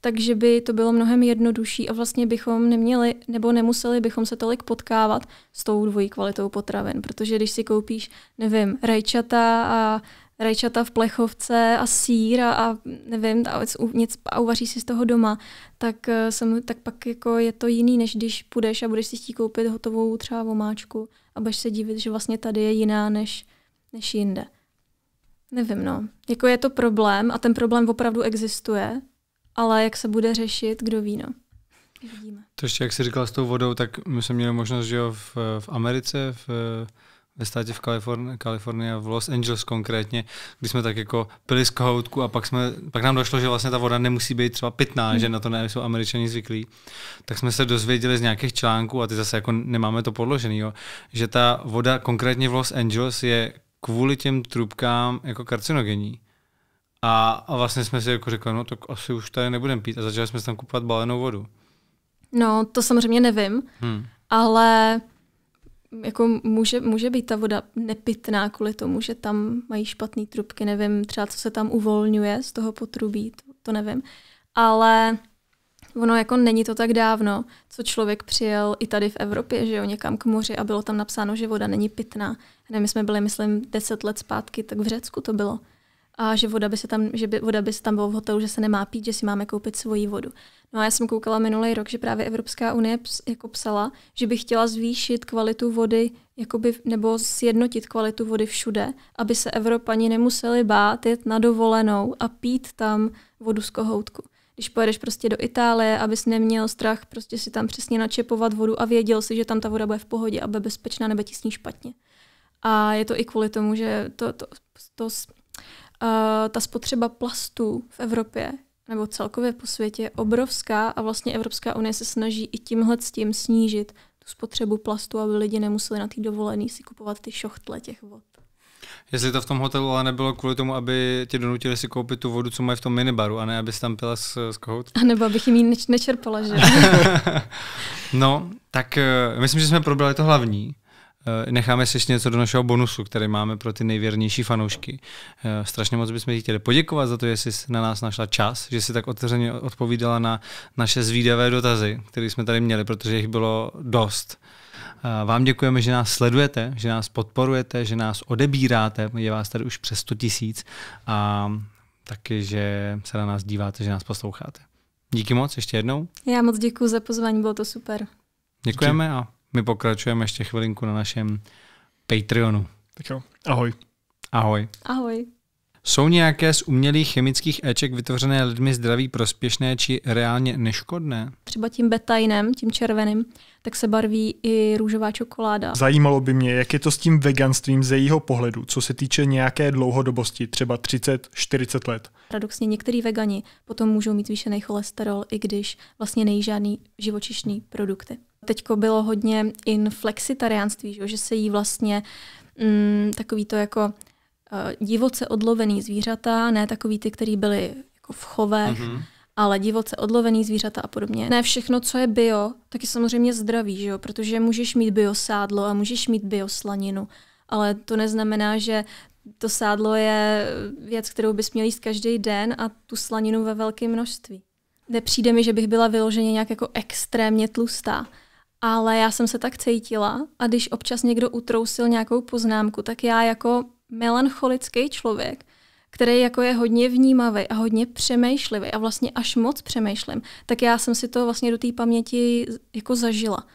takže by to bylo mnohem jednodušší a vlastně bychom neměli nebo nemuseli bychom se tolik potkávat s tou dvojí kvalitou potravin, protože když si koupíš, nevím, rajčata a rajčata v plechovce a sír a, a nevím, a, nic, a uvaří si z toho doma, tak, eh, jsem, tak pak jako je to jiný, než když půjdeš a budeš si chtít koupit hotovou třeba omáčku a budeš se divit, že vlastně tady je jiná než, než jinde. Nevím, no. Jako je to problém a ten problém opravdu existuje, ale jak se bude řešit, kdo ví, no. Vidíme. To ještě, jak jsi říkala s tou vodou, tak my jsme měli možnost, že jo, v, v Americe, v, ve státě v Kalifornii, Kalifornii v Los Angeles konkrétně, kdy jsme tak jako pili z kohoutku a pak, jsme, pak nám došlo, že vlastně ta voda nemusí být třeba pitná, hmm. že na to ne, jsou američani zvyklí, tak jsme se dozvěděli z nějakých článků, a ty zase jako nemáme to podložený, jo, že ta voda konkrétně v Los Angeles je kvůli těm trubkám jako karcinogenní. A, a vlastně jsme si jako řekli, no tak asi už tady nebudeme pít a začali jsme tam kupovat balenou vodu. No, to samozřejmě nevím, hmm. ale jako může, může být ta voda nepitná kvůli tomu, že tam mají špatné trubky, nevím, třeba co se tam uvolňuje z toho potrubí, to, to nevím. Ale ono jako není to tak dávno, co člověk přijel i tady v Evropě, že jo, někam k moři a bylo tam napsáno, že voda není pitná. Ne, my jsme byli, myslím, deset let zpátky, tak v Řecku to bylo a že voda by se tam, že by, voda by se tam bylo v hotelu, že se nemá pít, že si máme koupit svoji vodu. No a já jsem koukala minulý rok, že právě Evropská unie ps, jako psala, že by chtěla zvýšit kvalitu vody jakoby, nebo sjednotit kvalitu vody všude, aby se Evropani nemuseli bát jet na dovolenou a pít tam vodu z kohoutku. Když pojedeš prostě do Itálie, abys neměl strach prostě si tam přesně načepovat vodu a věděl si, že tam ta voda bude v pohodě a bude bezpečná, nebo ti špatně. A je to i kvůli tomu, že to, to, to, to ta spotřeba plastů v Evropě nebo celkově po světě je obrovská a vlastně Evropská unie se snaží i tímhle s tím snížit tu spotřebu plastu, aby lidi nemuseli na té dovolený si kupovat ty šochtle těch vod. Jestli to v tom hotelu ale nebylo kvůli tomu, aby tě donutili si koupit tu vodu, co mají v tom minibaru, a ne abys tam pila z, z kohout? A nebo abych jim ji neč- nečerpala, že? no, tak eh, myslím, že jsme probrali to hlavní. Eh, necháme si ještě něco do našeho bonusu, který máme pro ty nejvěrnější fanoušky. Eh, strašně moc bychom ti chtěli poděkovat za to, že jsi na nás našla čas, že jsi tak otevřeně odpovídala na naše zvídavé dotazy, které jsme tady měli, protože jich bylo dost. Eh, vám děkujeme, že nás sledujete, že nás podporujete, že nás odebíráte, je vás tady už přes 100 tisíc a taky, že se na nás díváte, že nás posloucháte. Díky moc ještě jednou. Já moc děkuji za pozvání, bylo to super. Děkujeme a my pokračujeme ještě chvilinku na našem Patreonu. Tak jo, ahoj. Ahoj. Ahoj. Jsou nějaké z umělých chemických éček vytvořené lidmi zdraví prospěšné či reálně neškodné? Třeba tím betainem, tím červeným, tak se barví i růžová čokoláda. Zajímalo by mě, jak je to s tím veganstvím ze jeho pohledu, co se týče nějaké dlouhodobosti, třeba 30-40 let. Paradoxně některý vegani potom můžou mít zvýšený cholesterol, i když vlastně nejí žádný živočišný produkty. Teď bylo hodně in flexitarianství, že se jí vlastně mm, takový to jako Eh, divoce odlovený zvířata, ne takový ty, který byly jako v chovech, mm-hmm. ale divoce odlovený zvířata a podobně. Ne všechno, co je bio, tak je samozřejmě zdravý, že jo? protože můžeš mít biosádlo a můžeš mít bioslaninu, ale to neznamená, že to sádlo je věc, kterou bys měl jíst každý den a tu slaninu ve velkém množství. Nepřijde mi, že bych byla vyloženě nějak jako extrémně tlustá, ale já jsem se tak cítila a když občas někdo utrousil nějakou poznámku, tak já jako melancholický člověk, který jako je hodně vnímavý a hodně přemýšlivý a vlastně až moc přemýšlím, tak já jsem si to vlastně do té paměti jako zažila.